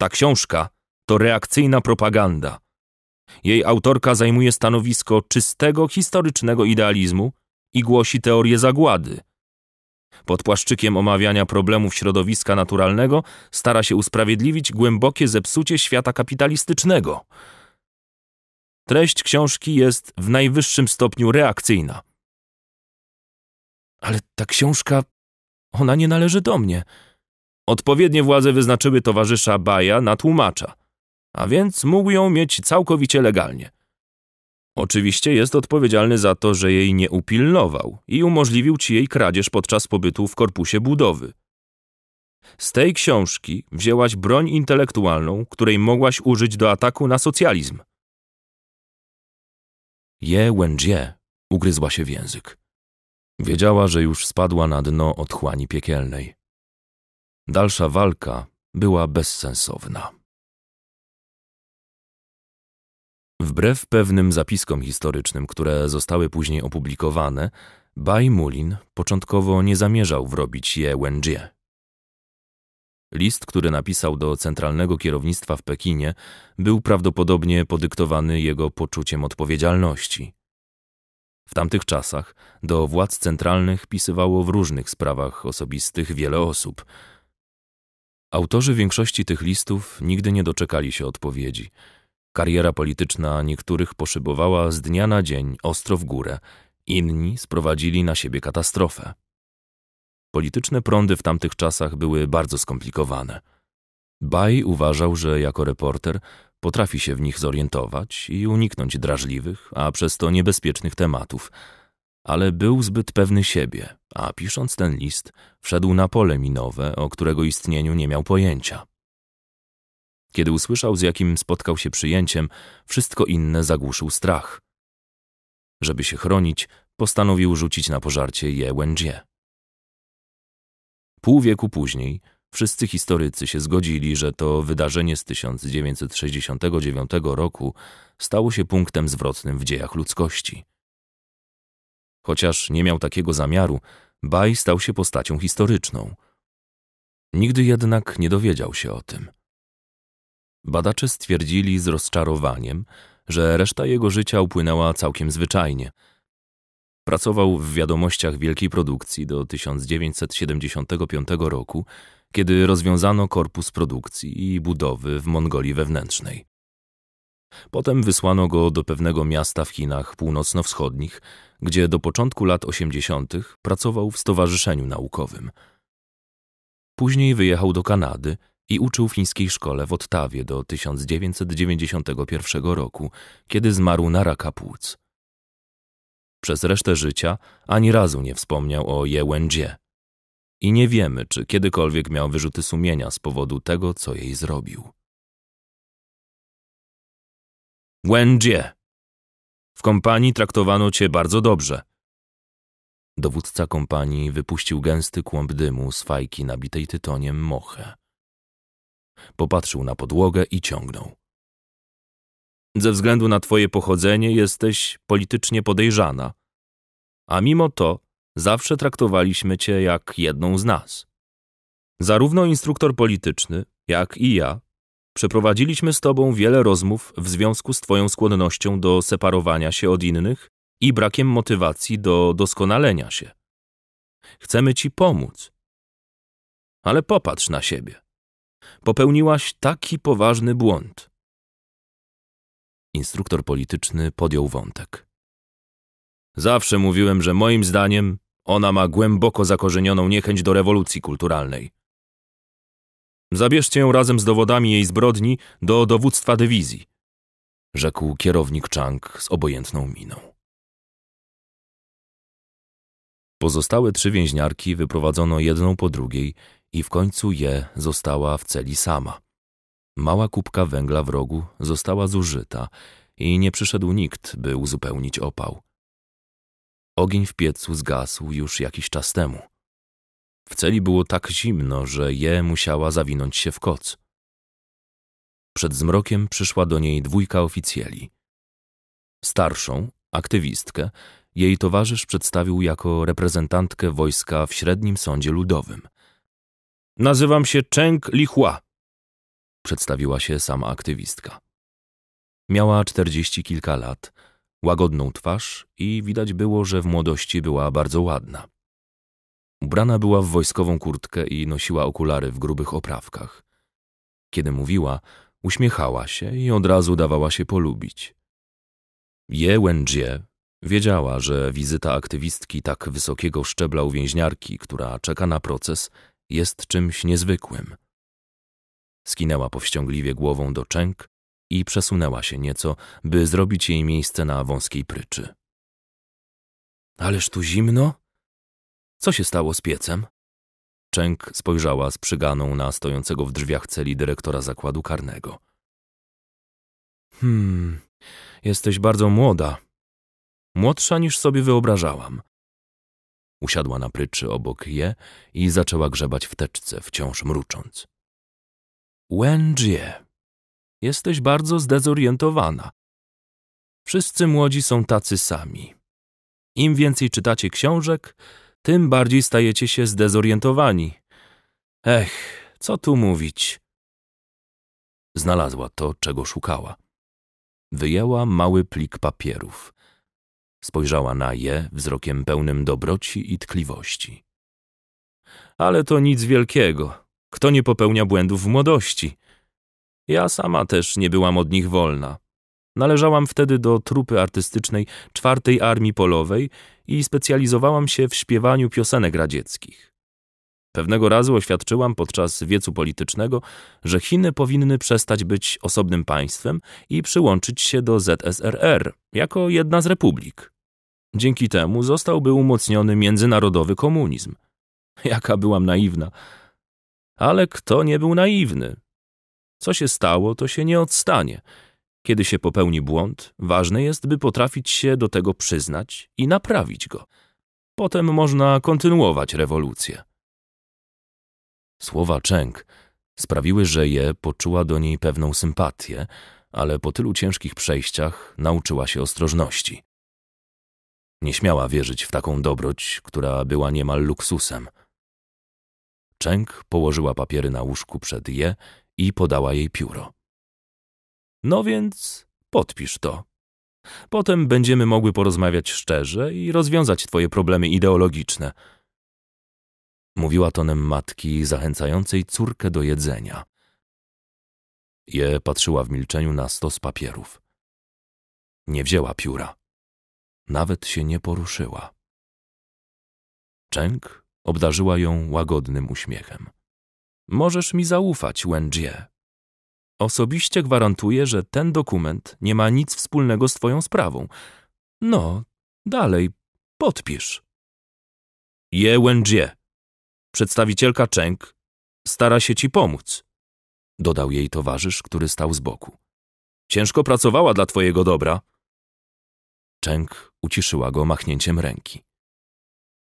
Ta książka to reakcyjna propaganda. Jej autorka zajmuje stanowisko czystego historycznego idealizmu i głosi teorię zagłady. Pod płaszczykiem omawiania problemów środowiska naturalnego stara się usprawiedliwić głębokie zepsucie świata kapitalistycznego. Treść książki jest w najwyższym stopniu reakcyjna. Ale ta książka, ona nie należy do mnie. Odpowiednie władze wyznaczyły towarzysza Baja na tłumacza, a więc mógł ją mieć całkowicie legalnie. Oczywiście jest odpowiedzialny za to, że jej nie upilnował i umożliwił ci jej kradzież podczas pobytu w korpusie budowy. Z tej książki wzięłaś broń intelektualną, której mogłaś użyć do ataku na socjalizm. Je Wenjie ugryzła się w język. Wiedziała, że już spadła na dno otchłani piekielnej. Dalsza walka była bezsensowna. Wbrew pewnym zapiskom historycznym, które zostały później opublikowane, Bai Mulin początkowo nie zamierzał wrobić je Wenjie. List, który napisał do centralnego kierownictwa w Pekinie, był prawdopodobnie podyktowany jego poczuciem odpowiedzialności. W tamtych czasach do władz centralnych pisywało w różnych sprawach osobistych wiele osób – Autorzy większości tych listów nigdy nie doczekali się odpowiedzi. Kariera polityczna niektórych poszybowała z dnia na dzień ostro w górę, inni sprowadzili na siebie katastrofę. Polityczne prądy w tamtych czasach były bardzo skomplikowane. Baj uważał, że jako reporter potrafi się w nich zorientować i uniknąć drażliwych, a przez to niebezpiecznych tematów – ale był zbyt pewny siebie, a pisząc ten list, wszedł na pole minowe, o którego istnieniu nie miał pojęcia. Kiedy usłyszał, z jakim spotkał się przyjęciem, wszystko inne zagłuszył strach. Żeby się chronić, postanowił rzucić na pożarcie Jełędzie. Pół wieku później wszyscy historycy się zgodzili, że to wydarzenie z 1969 roku stało się punktem zwrotnym w dziejach ludzkości. Chociaż nie miał takiego zamiaru, Baj stał się postacią historyczną. Nigdy jednak nie dowiedział się o tym. Badacze stwierdzili z rozczarowaniem, że reszta jego życia upłynęła całkiem zwyczajnie. Pracował w wiadomościach wielkiej produkcji do 1975 roku, kiedy rozwiązano korpus produkcji i budowy w Mongolii wewnętrznej. Potem wysłano go do pewnego miasta w Chinach północno-wschodnich, gdzie do początku lat 80. pracował w stowarzyszeniu naukowym. Później wyjechał do Kanady i uczył w fińskiej szkole w Ottawie do 1991 roku, kiedy zmarł na raka płuc. Przez resztę życia ani razu nie wspomniał o Jełędzie. I nie wiemy, czy kiedykolwiek miał wyrzuty sumienia z powodu tego, co jej zrobił. Łędzie! W kompanii traktowano cię bardzo dobrze. Dowódca kompanii wypuścił gęsty kłąb dymu z fajki nabitej tytoniem mochę. Popatrzył na podłogę i ciągnął. Ze względu na twoje pochodzenie jesteś politycznie podejrzana, a mimo to zawsze traktowaliśmy cię jak jedną z nas. Zarówno instruktor polityczny, jak i ja Przeprowadziliśmy z tobą wiele rozmów w związku z twoją skłonnością do separowania się od innych i brakiem motywacji do doskonalenia się. Chcemy ci pomóc. Ale popatrz na siebie. Popełniłaś taki poważny błąd. Instruktor polityczny podjął wątek. Zawsze mówiłem, że moim zdaniem ona ma głęboko zakorzenioną niechęć do rewolucji kulturalnej. Zabierzcie ją razem z dowodami jej zbrodni do dowództwa dywizji, rzekł kierownik Chang z obojętną miną. Pozostałe trzy więźniarki wyprowadzono jedną po drugiej i w końcu je została w celi sama. Mała kubka węgla w rogu została zużyta i nie przyszedł nikt, by uzupełnić opał. Ogień w piecu zgasł już jakiś czas temu – w celi było tak zimno, że je musiała zawinąć się w koc. Przed zmrokiem przyszła do niej dwójka oficjeli. Starszą, aktywistkę, jej towarzysz przedstawił jako reprezentantkę wojska w średnim sądzie ludowym. Nazywam się Cheng Lihua, przedstawiła się sama aktywistka. Miała czterdzieści kilka lat, łagodną twarz i widać było, że w młodości była bardzo ładna. Ubrana była w wojskową kurtkę i nosiła okulary w grubych oprawkach. Kiedy mówiła, uśmiechała się i od razu dawała się polubić. Ye Wenjie wiedziała, że wizyta aktywistki tak wysokiego szczebla uwięźniarki, która czeka na proces, jest czymś niezwykłym. Skinęła powściągliwie głową do częk i przesunęła się nieco, by zrobić jej miejsce na wąskiej pryczy. Ależ tu zimno? Co się stało z piecem? Częk spojrzała z przyganą na stojącego w drzwiach celi dyrektora zakładu karnego. Hmm, jesteś bardzo młoda. Młodsza niż sobie wyobrażałam. Usiadła na pryczy obok je i zaczęła grzebać w teczce, wciąż mrucząc. Wenjie, jesteś bardzo zdezorientowana. Wszyscy młodzi są tacy sami. Im więcej czytacie książek, tym bardziej stajecie się zdezorientowani. Ech, co tu mówić? Znalazła to, czego szukała. Wyjęła mały plik papierów. Spojrzała na je wzrokiem pełnym dobroci i tkliwości. Ale to nic wielkiego. Kto nie popełnia błędów w młodości? Ja sama też nie byłam od nich wolna. Należałam wtedy do trupy artystycznej czwartej armii polowej i specjalizowałam się w śpiewaniu piosenek radzieckich. Pewnego razu oświadczyłam podczas wiecu politycznego, że Chiny powinny przestać być osobnym państwem i przyłączyć się do ZSRR jako jedna z republik. Dzięki temu zostałby umocniony międzynarodowy komunizm. Jaka byłam naiwna. Ale kto nie był naiwny? Co się stało, to się nie odstanie kiedy się popełni błąd, ważne jest, by potrafić się do tego przyznać i naprawić go. Potem można kontynuować rewolucję. Słowa Cheng sprawiły, że je poczuła do niej pewną sympatię, ale po tylu ciężkich przejściach nauczyła się ostrożności. Nie śmiała wierzyć w taką dobroć, która była niemal luksusem. Cheng położyła papiery na łóżku przed je i podała jej pióro. No więc podpisz to. Potem będziemy mogły porozmawiać szczerze i rozwiązać twoje problemy ideologiczne. Mówiła tonem matki zachęcającej córkę do jedzenia. Je patrzyła w milczeniu na stos papierów. Nie wzięła pióra. Nawet się nie poruszyła. Cheng obdarzyła ją łagodnym uśmiechem. Możesz mi zaufać, Wenjie. Osobiście gwarantuję, że ten dokument nie ma nic wspólnego z twoją sprawą. No, dalej, podpisz. Je Wenjie, przedstawicielka Cheng, stara się ci pomóc, dodał jej towarzysz, który stał z boku. Ciężko pracowała dla twojego dobra. Cheng uciszyła go machnięciem ręki.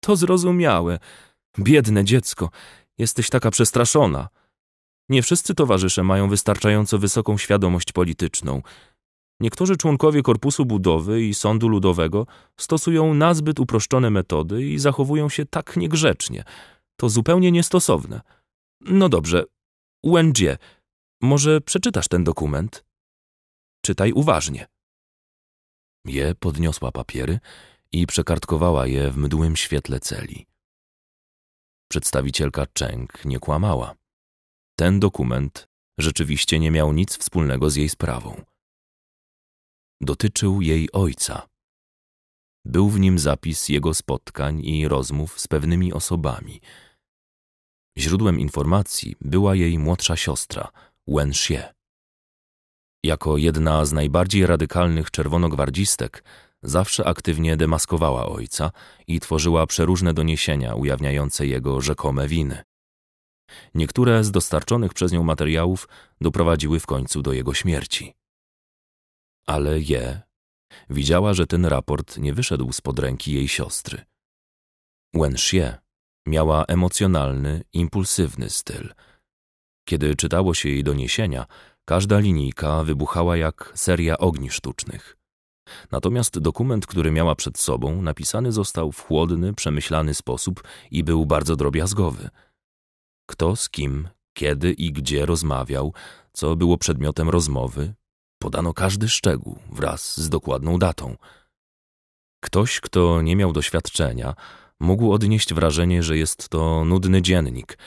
To zrozumiałe. Biedne dziecko, jesteś taka przestraszona. Nie wszyscy towarzysze mają wystarczająco wysoką świadomość polityczną. Niektórzy członkowie Korpusu Budowy i Sądu Ludowego stosują nazbyt uproszczone metody i zachowują się tak niegrzecznie. To zupełnie niestosowne. No dobrze, Łędzie, może przeczytasz ten dokument? Czytaj uważnie. Je podniosła papiery i przekartkowała je w mdłym świetle celi. Przedstawicielka Czeng nie kłamała ten dokument rzeczywiście nie miał nic wspólnego z jej sprawą. Dotyczył jej ojca. Był w nim zapis jego spotkań i rozmów z pewnymi osobami. Źródłem informacji była jej młodsza siostra, Wen Xie. Jako jedna z najbardziej radykalnych czerwonogwardzistek, zawsze aktywnie demaskowała ojca i tworzyła przeróżne doniesienia ujawniające jego rzekome winy. Niektóre z dostarczonych przez nią materiałów doprowadziły w końcu do jego śmierci. Ale je widziała, że ten raport nie wyszedł spod ręki jej siostry. Wen Xie miała emocjonalny, impulsywny styl. Kiedy czytało się jej doniesienia, każda linijka wybuchała jak seria ogni sztucznych. Natomiast dokument, który miała przed sobą, napisany został w chłodny, przemyślany sposób i był bardzo drobiazgowy – kto z kim, kiedy i gdzie rozmawiał, co było przedmiotem rozmowy, podano każdy szczegół wraz z dokładną datą. Ktoś, kto nie miał doświadczenia, mógł odnieść wrażenie, że jest to nudny dziennik,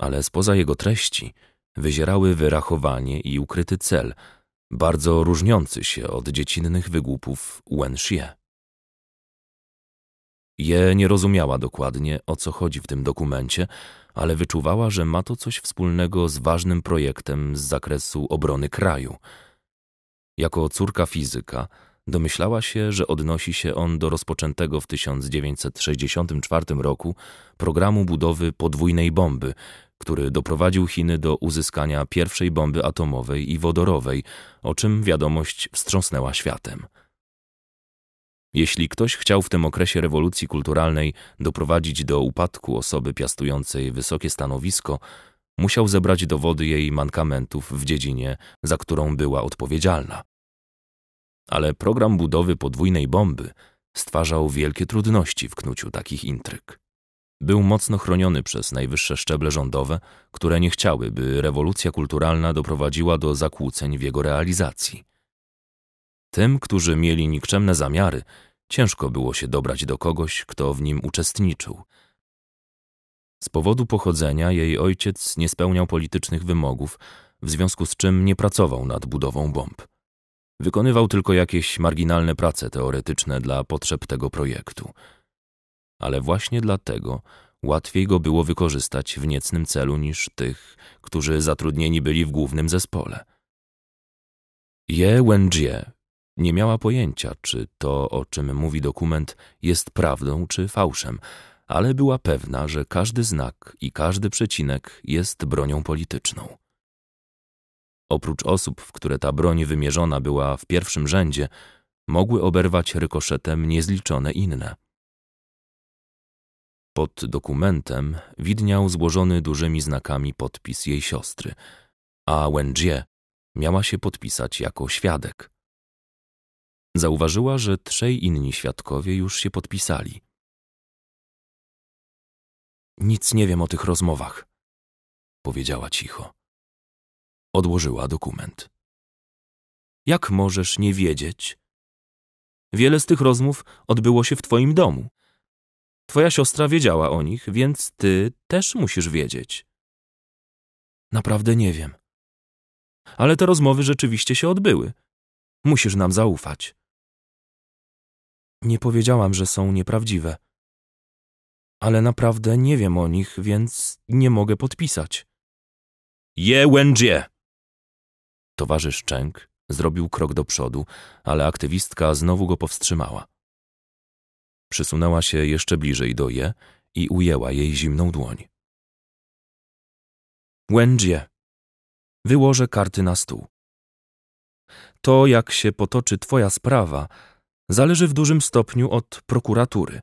ale spoza jego treści wyzierały wyrachowanie i ukryty cel, bardzo różniący się od dziecinnych wygłupów Wen Xie. Je nie rozumiała dokładnie, o co chodzi w tym dokumencie, ale wyczuwała, że ma to coś wspólnego z ważnym projektem z zakresu obrony kraju. Jako córka fizyka domyślała się, że odnosi się on do rozpoczętego w 1964 roku programu budowy podwójnej bomby, który doprowadził Chiny do uzyskania pierwszej bomby atomowej i wodorowej, o czym wiadomość wstrząsnęła światem. Jeśli ktoś chciał w tym okresie rewolucji kulturalnej doprowadzić do upadku osoby piastującej wysokie stanowisko, musiał zebrać dowody jej mankamentów w dziedzinie, za którą była odpowiedzialna. Ale program budowy podwójnej bomby stwarzał wielkie trudności w knuciu takich intryg. Był mocno chroniony przez najwyższe szczeble rządowe, które nie chciały, by rewolucja kulturalna doprowadziła do zakłóceń w jego realizacji. Tym, którzy mieli nikczemne zamiary, ciężko było się dobrać do kogoś, kto w nim uczestniczył. Z powodu pochodzenia jej ojciec nie spełniał politycznych wymogów, w związku z czym nie pracował nad budową bomb. Wykonywał tylko jakieś marginalne prace teoretyczne dla potrzeb tego projektu. Ale właśnie dlatego łatwiej go było wykorzystać w niecnym celu niż tych, którzy zatrudnieni byli w głównym zespole. Ye Wenjie nie miała pojęcia, czy to, o czym mówi dokument, jest prawdą czy fałszem, ale była pewna, że każdy znak i każdy przecinek jest bronią polityczną. Oprócz osób, w które ta broń wymierzona była w pierwszym rzędzie, mogły oberwać rykoszetem niezliczone inne. Pod dokumentem widniał złożony dużymi znakami podpis jej siostry, a Wenjie miała się podpisać jako świadek. Zauważyła, że trzej inni świadkowie już się podpisali. Nic nie wiem o tych rozmowach, powiedziała cicho. Odłożyła dokument. Jak możesz nie wiedzieć? Wiele z tych rozmów odbyło się w twoim domu. Twoja siostra wiedziała o nich, więc ty też musisz wiedzieć. Naprawdę nie wiem. Ale te rozmowy rzeczywiście się odbyły. Musisz nam zaufać. Nie powiedziałam, że są nieprawdziwe. Ale naprawdę nie wiem o nich, więc nie mogę podpisać. Je łędzie! Towarzysz Częk zrobił krok do przodu, ale aktywistka znowu go powstrzymała. Przysunęła się jeszcze bliżej do je i ujęła jej zimną dłoń. Łędzie, wyłożę karty na stół. To, jak się potoczy twoja sprawa, zależy w dużym stopniu od prokuratury.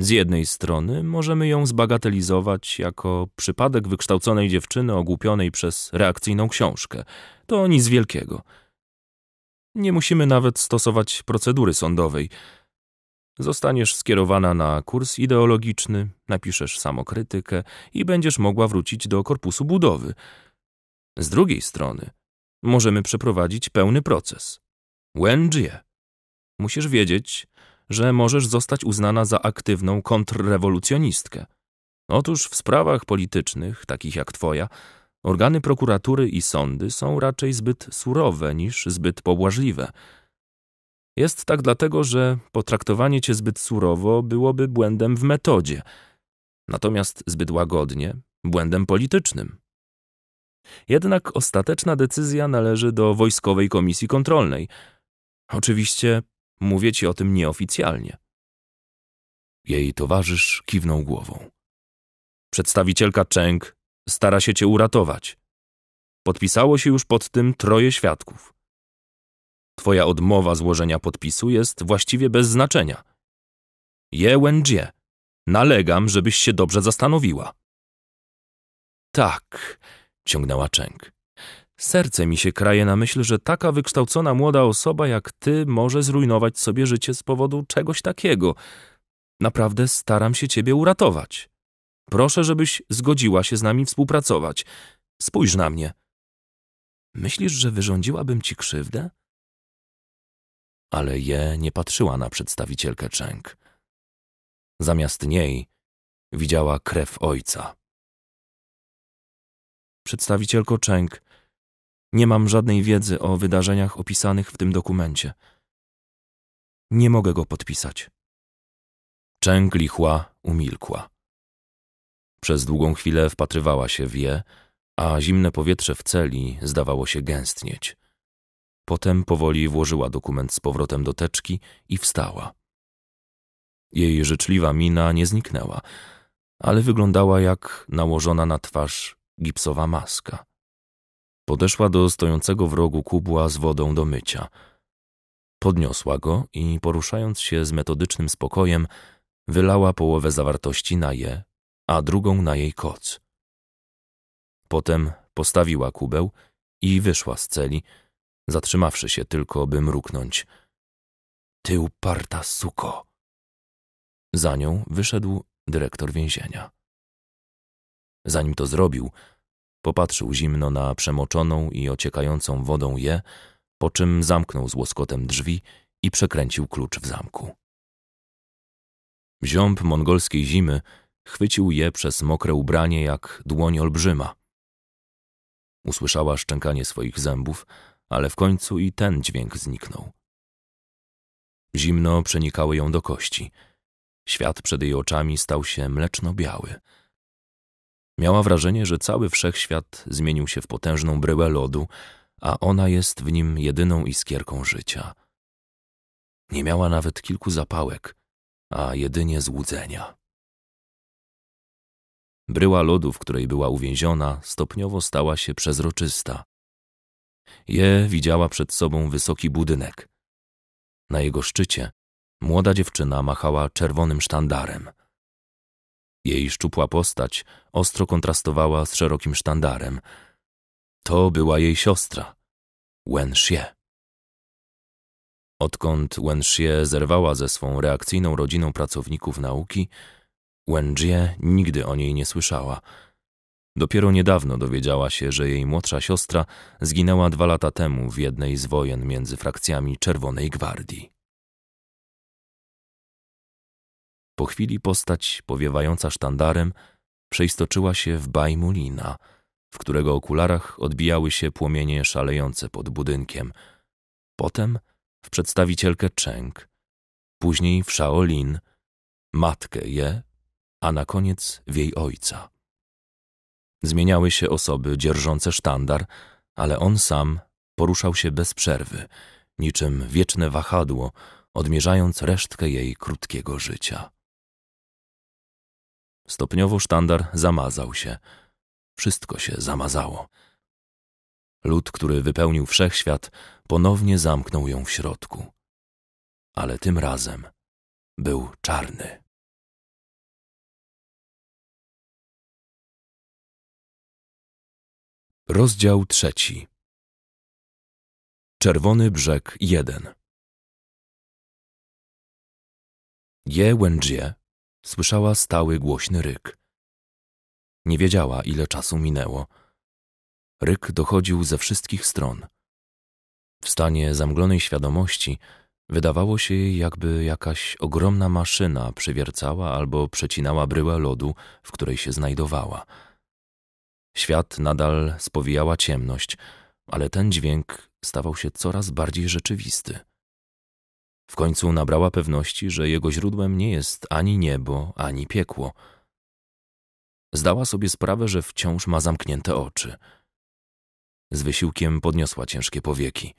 Z jednej strony możemy ją zbagatelizować jako przypadek wykształconej dziewczyny ogłupionej przez reakcyjną książkę. To nic wielkiego. Nie musimy nawet stosować procedury sądowej. Zostaniesz skierowana na kurs ideologiczny, napiszesz samokrytykę i będziesz mogła wrócić do korpusu budowy. Z drugiej strony możemy przeprowadzić pełny proces. Łędzie. Musisz wiedzieć, że możesz zostać uznana za aktywną kontrrewolucjonistkę. Otóż w sprawach politycznych, takich jak twoja, organy prokuratury i sądy są raczej zbyt surowe niż zbyt pobłażliwe. Jest tak dlatego, że potraktowanie cię zbyt surowo byłoby błędem w metodzie, natomiast zbyt łagodnie błędem politycznym. Jednak ostateczna decyzja należy do Wojskowej Komisji Kontrolnej. Oczywiście Mówię ci o tym nieoficjalnie. Jej towarzysz kiwnął głową. Przedstawicielka Cheng stara się cię uratować. Podpisało się już pod tym troje świadków. Twoja odmowa złożenia podpisu jest właściwie bez znaczenia. Je Wenjie, nalegam, żebyś się dobrze zastanowiła. Tak, ciągnęła Cheng. Serce mi się kraje na myśl, że taka wykształcona młoda osoba jak ty może zrujnować sobie życie z powodu czegoś takiego. Naprawdę staram się ciebie uratować. Proszę, żebyś zgodziła się z nami współpracować. Spójrz na mnie. Myślisz, że wyrządziłabym ci krzywdę? Ale je nie patrzyła na przedstawicielkę Cheng. Zamiast niej widziała krew ojca. Przedstawicielko Cheng, nie mam żadnej wiedzy o wydarzeniach opisanych w tym dokumencie. Nie mogę go podpisać. Częk lichła umilkła. Przez długą chwilę wpatrywała się w je, a zimne powietrze w celi zdawało się gęstnieć. Potem powoli włożyła dokument z powrotem do teczki i wstała. Jej życzliwa mina nie zniknęła, ale wyglądała jak nałożona na twarz gipsowa maska. Podeszła do stojącego w rogu kubła z wodą do mycia. Podniosła go i poruszając się z metodycznym spokojem, wylała połowę zawartości na je, a drugą na jej koc. Potem postawiła kubeł i wyszła z celi, zatrzymawszy się tylko, by mruknąć. Ty uparta suko! Za nią wyszedł dyrektor więzienia. Zanim to zrobił, Popatrzył zimno na przemoczoną i ociekającą wodą je, po czym zamknął z łoskotem drzwi i przekręcił klucz w zamku. Ziąb mongolskiej zimy chwycił je przez mokre ubranie jak dłoń olbrzyma. Usłyszała szczękanie swoich zębów, ale w końcu i ten dźwięk zniknął. Zimno przenikało ją do kości. Świat przed jej oczami stał się mleczno-biały – Miała wrażenie, że cały wszechświat zmienił się w potężną bryłę lodu, a ona jest w nim jedyną iskierką życia. Nie miała nawet kilku zapałek, a jedynie złudzenia. Bryła lodu, w której była uwięziona, stopniowo stała się przezroczysta. Je widziała przed sobą wysoki budynek. Na jego szczycie młoda dziewczyna machała czerwonym sztandarem. Jej szczupła postać ostro kontrastowała z szerokim sztandarem. To była jej siostra, Wen Xie. Odkąd Wen Xie zerwała ze swą reakcyjną rodziną pracowników nauki, Wen Jie nigdy o niej nie słyszała. Dopiero niedawno dowiedziała się, że jej młodsza siostra zginęła dwa lata temu w jednej z wojen między frakcjami Czerwonej Gwardii. Po chwili postać powiewająca sztandarem przeistoczyła się w bajmulina, w którego okularach odbijały się płomienie szalejące pod budynkiem. Potem w przedstawicielkę Cheng, później w Shaolin, matkę je, a na koniec w jej ojca. Zmieniały się osoby dzierżące sztandar, ale on sam poruszał się bez przerwy, niczym wieczne wahadło, odmierzając resztkę jej krótkiego życia. Stopniowo sztandar zamazał się. Wszystko się zamazało. Lud, który wypełnił wszechświat, ponownie zamknął ją w środku. Ale tym razem był czarny. Rozdział trzeci. Czerwony brzeg jeden. Ye Wenjie Słyszała stały głośny ryk. Nie wiedziała, ile czasu minęło. Ryk dochodził ze wszystkich stron. W stanie zamglonej świadomości wydawało się jej, jakby jakaś ogromna maszyna przywiercała albo przecinała bryłę lodu, w której się znajdowała. Świat nadal spowijała ciemność, ale ten dźwięk stawał się coraz bardziej rzeczywisty. W końcu nabrała pewności, że jego źródłem nie jest ani niebo, ani piekło. Zdała sobie sprawę, że wciąż ma zamknięte oczy. Z wysiłkiem podniosła ciężkie powieki.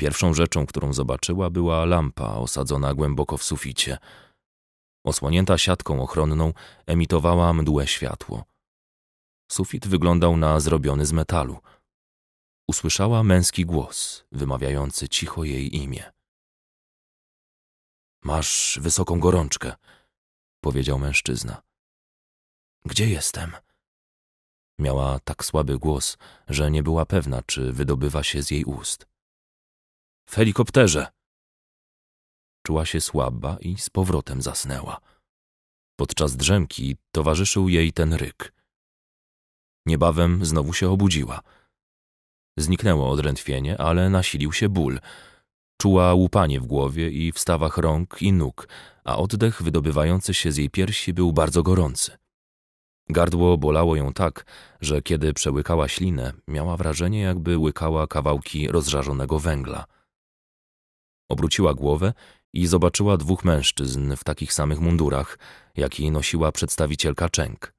Pierwszą rzeczą, którą zobaczyła, była lampa osadzona głęboko w suficie. Osłonięta siatką ochronną, emitowała mdłe światło. Sufit wyglądał na zrobiony z metalu. Usłyszała męski głos, wymawiający cicho jej imię. Masz wysoką gorączkę, powiedział mężczyzna. Gdzie jestem? Miała tak słaby głos, że nie była pewna, czy wydobywa się z jej ust. W helikopterze! Czuła się słaba i z powrotem zasnęła. Podczas drzemki towarzyszył jej ten ryk. Niebawem znowu się obudziła. Zniknęło odrętwienie, ale nasilił się ból – Czuła łupanie w głowie i w stawach rąk i nóg, a oddech wydobywający się z jej piersi był bardzo gorący. Gardło bolało ją tak, że kiedy przełykała ślinę, miała wrażenie, jakby łykała kawałki rozżarzonego węgla. Obróciła głowę i zobaczyła dwóch mężczyzn w takich samych mundurach, jakie nosiła przedstawicielka Częk.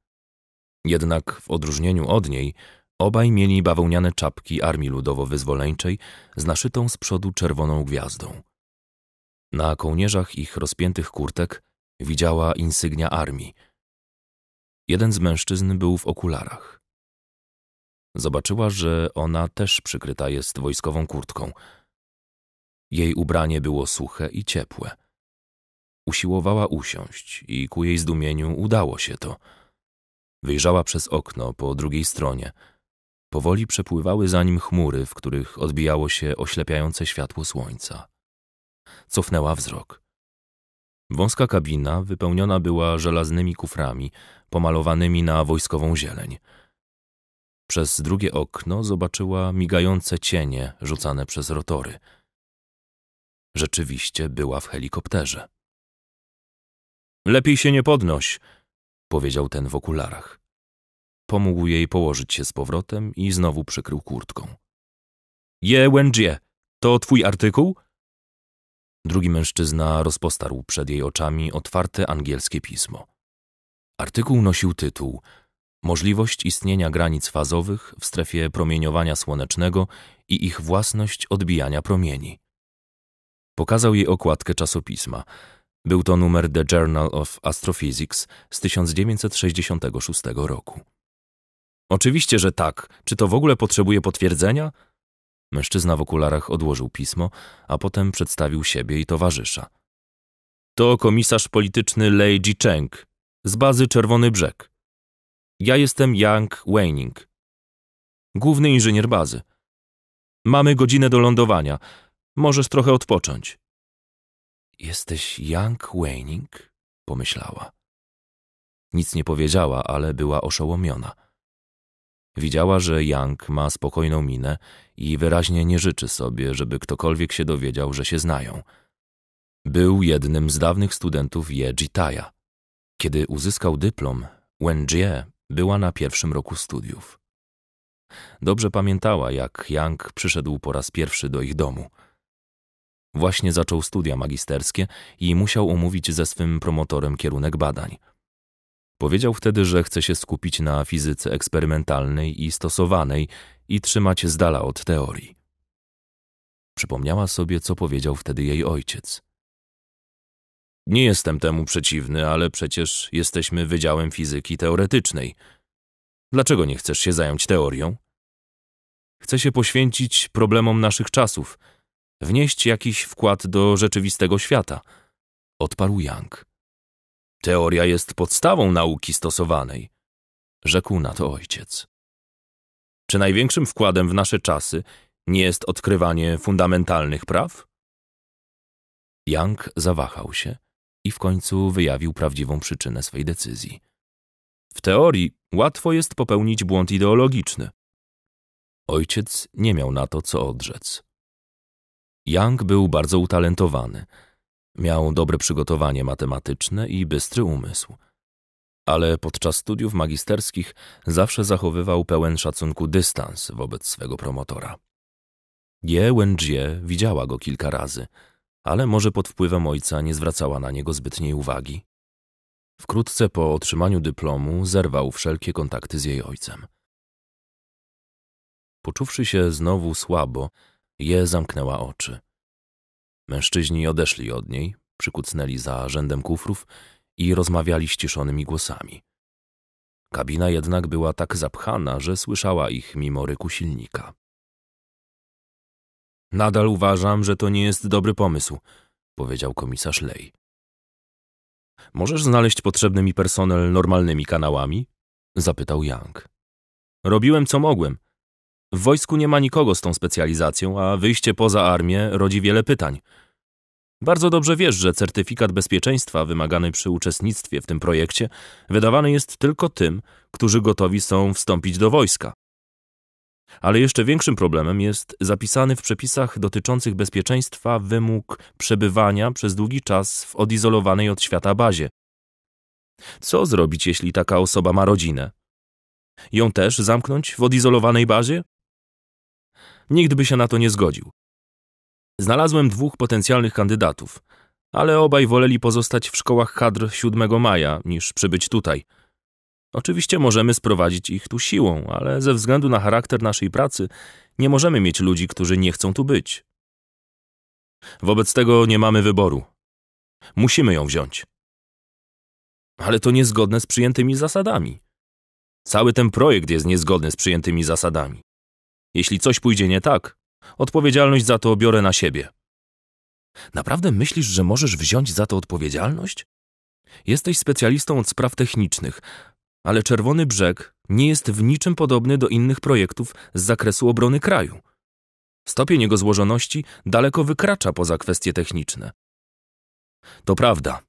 Jednak w odróżnieniu od niej Obaj mieli bawełniane czapki Armii Ludowo-Wyzwoleńczej z naszytą z przodu czerwoną gwiazdą. Na kołnierzach ich rozpiętych kurtek widziała insygnia armii. Jeden z mężczyzn był w okularach. Zobaczyła, że ona też przykryta jest wojskową kurtką. Jej ubranie było suche i ciepłe. Usiłowała usiąść i ku jej zdumieniu udało się to. Wyjrzała przez okno po drugiej stronie – Powoli przepływały za nim chmury, w których odbijało się oślepiające światło słońca. Cofnęła wzrok. Wąska kabina wypełniona była żelaznymi kuframi, pomalowanymi na wojskową zieleń. Przez drugie okno zobaczyła migające cienie rzucane przez rotory. Rzeczywiście była w helikopterze. Lepiej się nie podnoś, powiedział ten w okularach. Pomógł jej położyć się z powrotem i znowu przykrył kurtką. Wenjie, to twój artykuł? Drugi mężczyzna rozpostarł przed jej oczami otwarte angielskie pismo. Artykuł nosił tytuł Możliwość istnienia granic fazowych w strefie promieniowania słonecznego i ich własność odbijania promieni. Pokazał jej okładkę czasopisma. Był to numer The Journal of Astrophysics z 1966 roku. Oczywiście, że tak. Czy to w ogóle potrzebuje potwierdzenia? Mężczyzna w okularach odłożył pismo, a potem przedstawił siebie i towarzysza. To komisarz polityczny Lei Ji Cheng z bazy Czerwony Brzeg. Ja jestem Yang Weining, główny inżynier bazy. Mamy godzinę do lądowania. Możesz trochę odpocząć. Jesteś Yang Weining? pomyślała. Nic nie powiedziała, ale była oszołomiona. Widziała, że Yang ma spokojną minę i wyraźnie nie życzy sobie, żeby ktokolwiek się dowiedział, że się znają. Był jednym z dawnych studentów Ye Jitaya. Kiedy uzyskał dyplom, Wen Jie była na pierwszym roku studiów. Dobrze pamiętała, jak Yang przyszedł po raz pierwszy do ich domu. Właśnie zaczął studia magisterskie i musiał umówić ze swym promotorem kierunek badań – Powiedział wtedy, że chce się skupić na fizyce eksperymentalnej i stosowanej i trzymać z dala od teorii. Przypomniała sobie, co powiedział wtedy jej ojciec. Nie jestem temu przeciwny, ale przecież jesteśmy Wydziałem Fizyki Teoretycznej. Dlaczego nie chcesz się zająć teorią? Chcę się poświęcić problemom naszych czasów, wnieść jakiś wkład do rzeczywistego świata, odparł Young. Teoria jest podstawą nauki stosowanej, rzekł na to ojciec. Czy największym wkładem w nasze czasy nie jest odkrywanie fundamentalnych praw? Young zawahał się i w końcu wyjawił prawdziwą przyczynę swej decyzji. W teorii łatwo jest popełnić błąd ideologiczny. Ojciec nie miał na to co odrzec. Young był bardzo utalentowany – Miał dobre przygotowanie matematyczne i bystry umysł. Ale podczas studiów magisterskich zawsze zachowywał pełen szacunku dystans wobec swego promotora. Ye Wenjie widziała go kilka razy, ale może pod wpływem ojca nie zwracała na niego zbytniej uwagi. Wkrótce po otrzymaniu dyplomu zerwał wszelkie kontakty z jej ojcem. Poczuwszy się znowu słabo, je zamknęła oczy. Mężczyźni odeszli od niej, przykucnęli za rzędem kufrów i rozmawiali ściszonymi głosami. Kabina jednak była tak zapchana, że słyszała ich mimo ryku silnika. Nadal uważam, że to nie jest dobry pomysł, powiedział komisarz Lej. Możesz znaleźć potrzebny mi personel normalnymi kanałami? zapytał Young. Robiłem co mogłem. W wojsku nie ma nikogo z tą specjalizacją, a wyjście poza armię rodzi wiele pytań. Bardzo dobrze wiesz, że certyfikat bezpieczeństwa wymagany przy uczestnictwie w tym projekcie wydawany jest tylko tym, którzy gotowi są wstąpić do wojska. Ale jeszcze większym problemem jest zapisany w przepisach dotyczących bezpieczeństwa wymóg przebywania przez długi czas w odizolowanej od świata bazie. Co zrobić, jeśli taka osoba ma rodzinę? Ją też zamknąć w odizolowanej bazie? Nikt by się na to nie zgodził. Znalazłem dwóch potencjalnych kandydatów, ale obaj woleli pozostać w szkołach kadr 7 maja niż przybyć tutaj. Oczywiście możemy sprowadzić ich tu siłą, ale ze względu na charakter naszej pracy nie możemy mieć ludzi, którzy nie chcą tu być. Wobec tego nie mamy wyboru. Musimy ją wziąć. Ale to niezgodne z przyjętymi zasadami. Cały ten projekt jest niezgodny z przyjętymi zasadami. Jeśli coś pójdzie nie tak, Odpowiedzialność za to biorę na siebie. Naprawdę myślisz, że możesz wziąć za to odpowiedzialność? Jesteś specjalistą od spraw technicznych, ale Czerwony Brzeg nie jest w niczym podobny do innych projektów z zakresu obrony kraju. Stopień jego złożoności daleko wykracza poza kwestie techniczne. To prawda.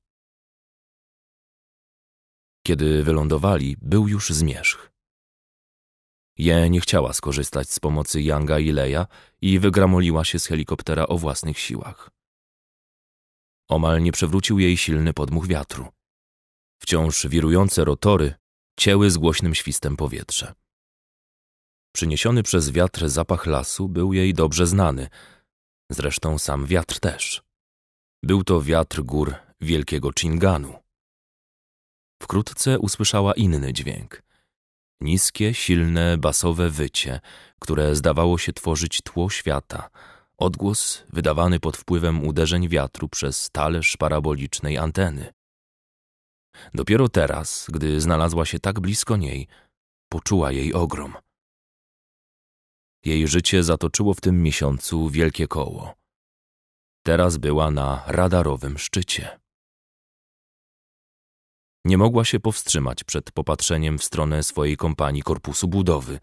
Kiedy wylądowali, był już zmierzch. Je nie chciała skorzystać z pomocy Yanga i Leja i wygramoliła się z helikoptera o własnych siłach. Omal nie przewrócił jej silny podmuch wiatru. Wciąż wirujące rotory cięły z głośnym świstem powietrze. Przyniesiony przez wiatr zapach lasu był jej dobrze znany, zresztą sam wiatr też. Był to wiatr gór wielkiego Chinganu. Wkrótce usłyszała inny dźwięk – Niskie, silne, basowe wycie, które zdawało się tworzyć tło świata. Odgłos wydawany pod wpływem uderzeń wiatru przez talerz parabolicznej anteny. Dopiero teraz, gdy znalazła się tak blisko niej, poczuła jej ogrom. Jej życie zatoczyło w tym miesiącu wielkie koło. Teraz była na radarowym szczycie. Nie mogła się powstrzymać przed popatrzeniem w stronę swojej kompanii korpusu budowy.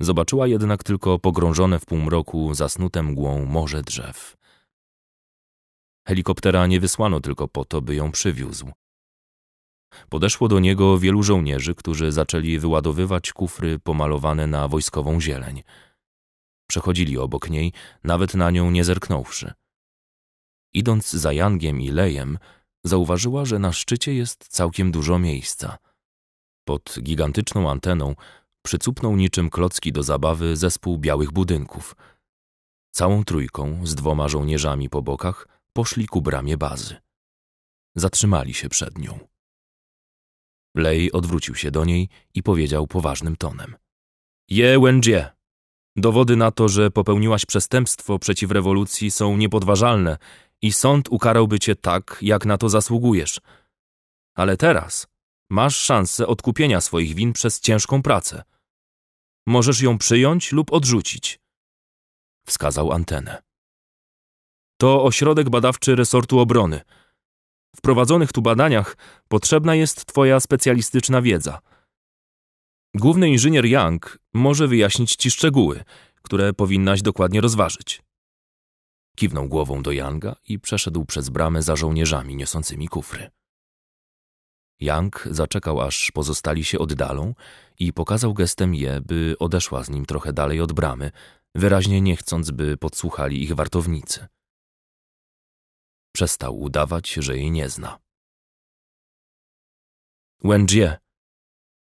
Zobaczyła jednak tylko pogrążone w półmroku, zasnute mgłą morze drzew. Helikoptera nie wysłano tylko po to, by ją przywiózł. Podeszło do niego wielu żołnierzy, którzy zaczęli wyładowywać kufry pomalowane na wojskową zieleń. Przechodzili obok niej, nawet na nią nie zerknąwszy. Idąc za Yangiem i Lejem, zauważyła, że na szczycie jest całkiem dużo miejsca. Pod gigantyczną anteną przycupnął niczym klocki do zabawy zespół białych budynków. Całą trójką, z dwoma żołnierzami po bokach, poszli ku bramie bazy. Zatrzymali się przed nią. Lej odwrócił się do niej i powiedział poważnym tonem. Je Wendzie, dowody na to, że popełniłaś przestępstwo przeciw rewolucji są niepodważalne i sąd ukarałby cię tak, jak na to zasługujesz. Ale teraz masz szansę odkupienia swoich win przez ciężką pracę. Możesz ją przyjąć lub odrzucić. Wskazał antenę. To ośrodek badawczy resortu obrony. W prowadzonych tu badaniach potrzebna jest Twoja specjalistyczna wiedza. Główny inżynier Young może wyjaśnić Ci szczegóły, które powinnaś dokładnie rozważyć. Kiwnął głową do Yanga i przeszedł przez bramę za żołnierzami niosącymi kufry. Yang zaczekał, aż pozostali się oddalą i pokazał gestem je, by odeszła z nim trochę dalej od bramy, wyraźnie nie chcąc, by podsłuchali ich wartownicy. Przestał udawać, że jej nie zna. Łędzie,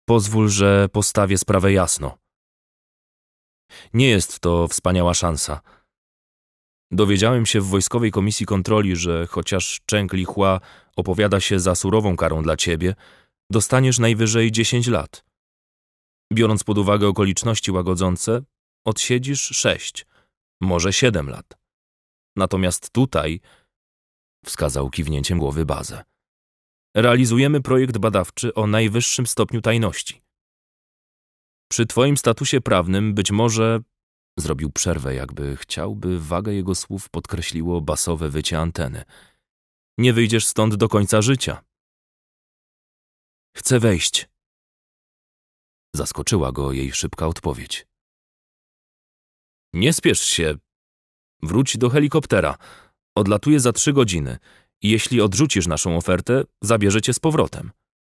pozwól, że postawię sprawę jasno. Nie jest to wspaniała szansa – Dowiedziałem się w Wojskowej Komisji Kontroli, że chociaż Cheng Li opowiada się za surową karą dla ciebie, dostaniesz najwyżej 10 lat. Biorąc pod uwagę okoliczności łagodzące, odsiedzisz 6, może 7 lat. Natomiast tutaj, wskazał kiwnięciem głowy bazę, realizujemy projekt badawczy o najwyższym stopniu tajności. Przy twoim statusie prawnym być może Zrobił przerwę, jakby chciał, by wagę jego słów podkreśliło basowe wycie anteny. Nie wyjdziesz stąd do końca życia. Chcę wejść. Zaskoczyła go jej szybka odpowiedź. Nie spiesz się. Wróć do helikoptera. Odlatuje za trzy godziny. Jeśli odrzucisz naszą ofertę, zabierze cię z powrotem.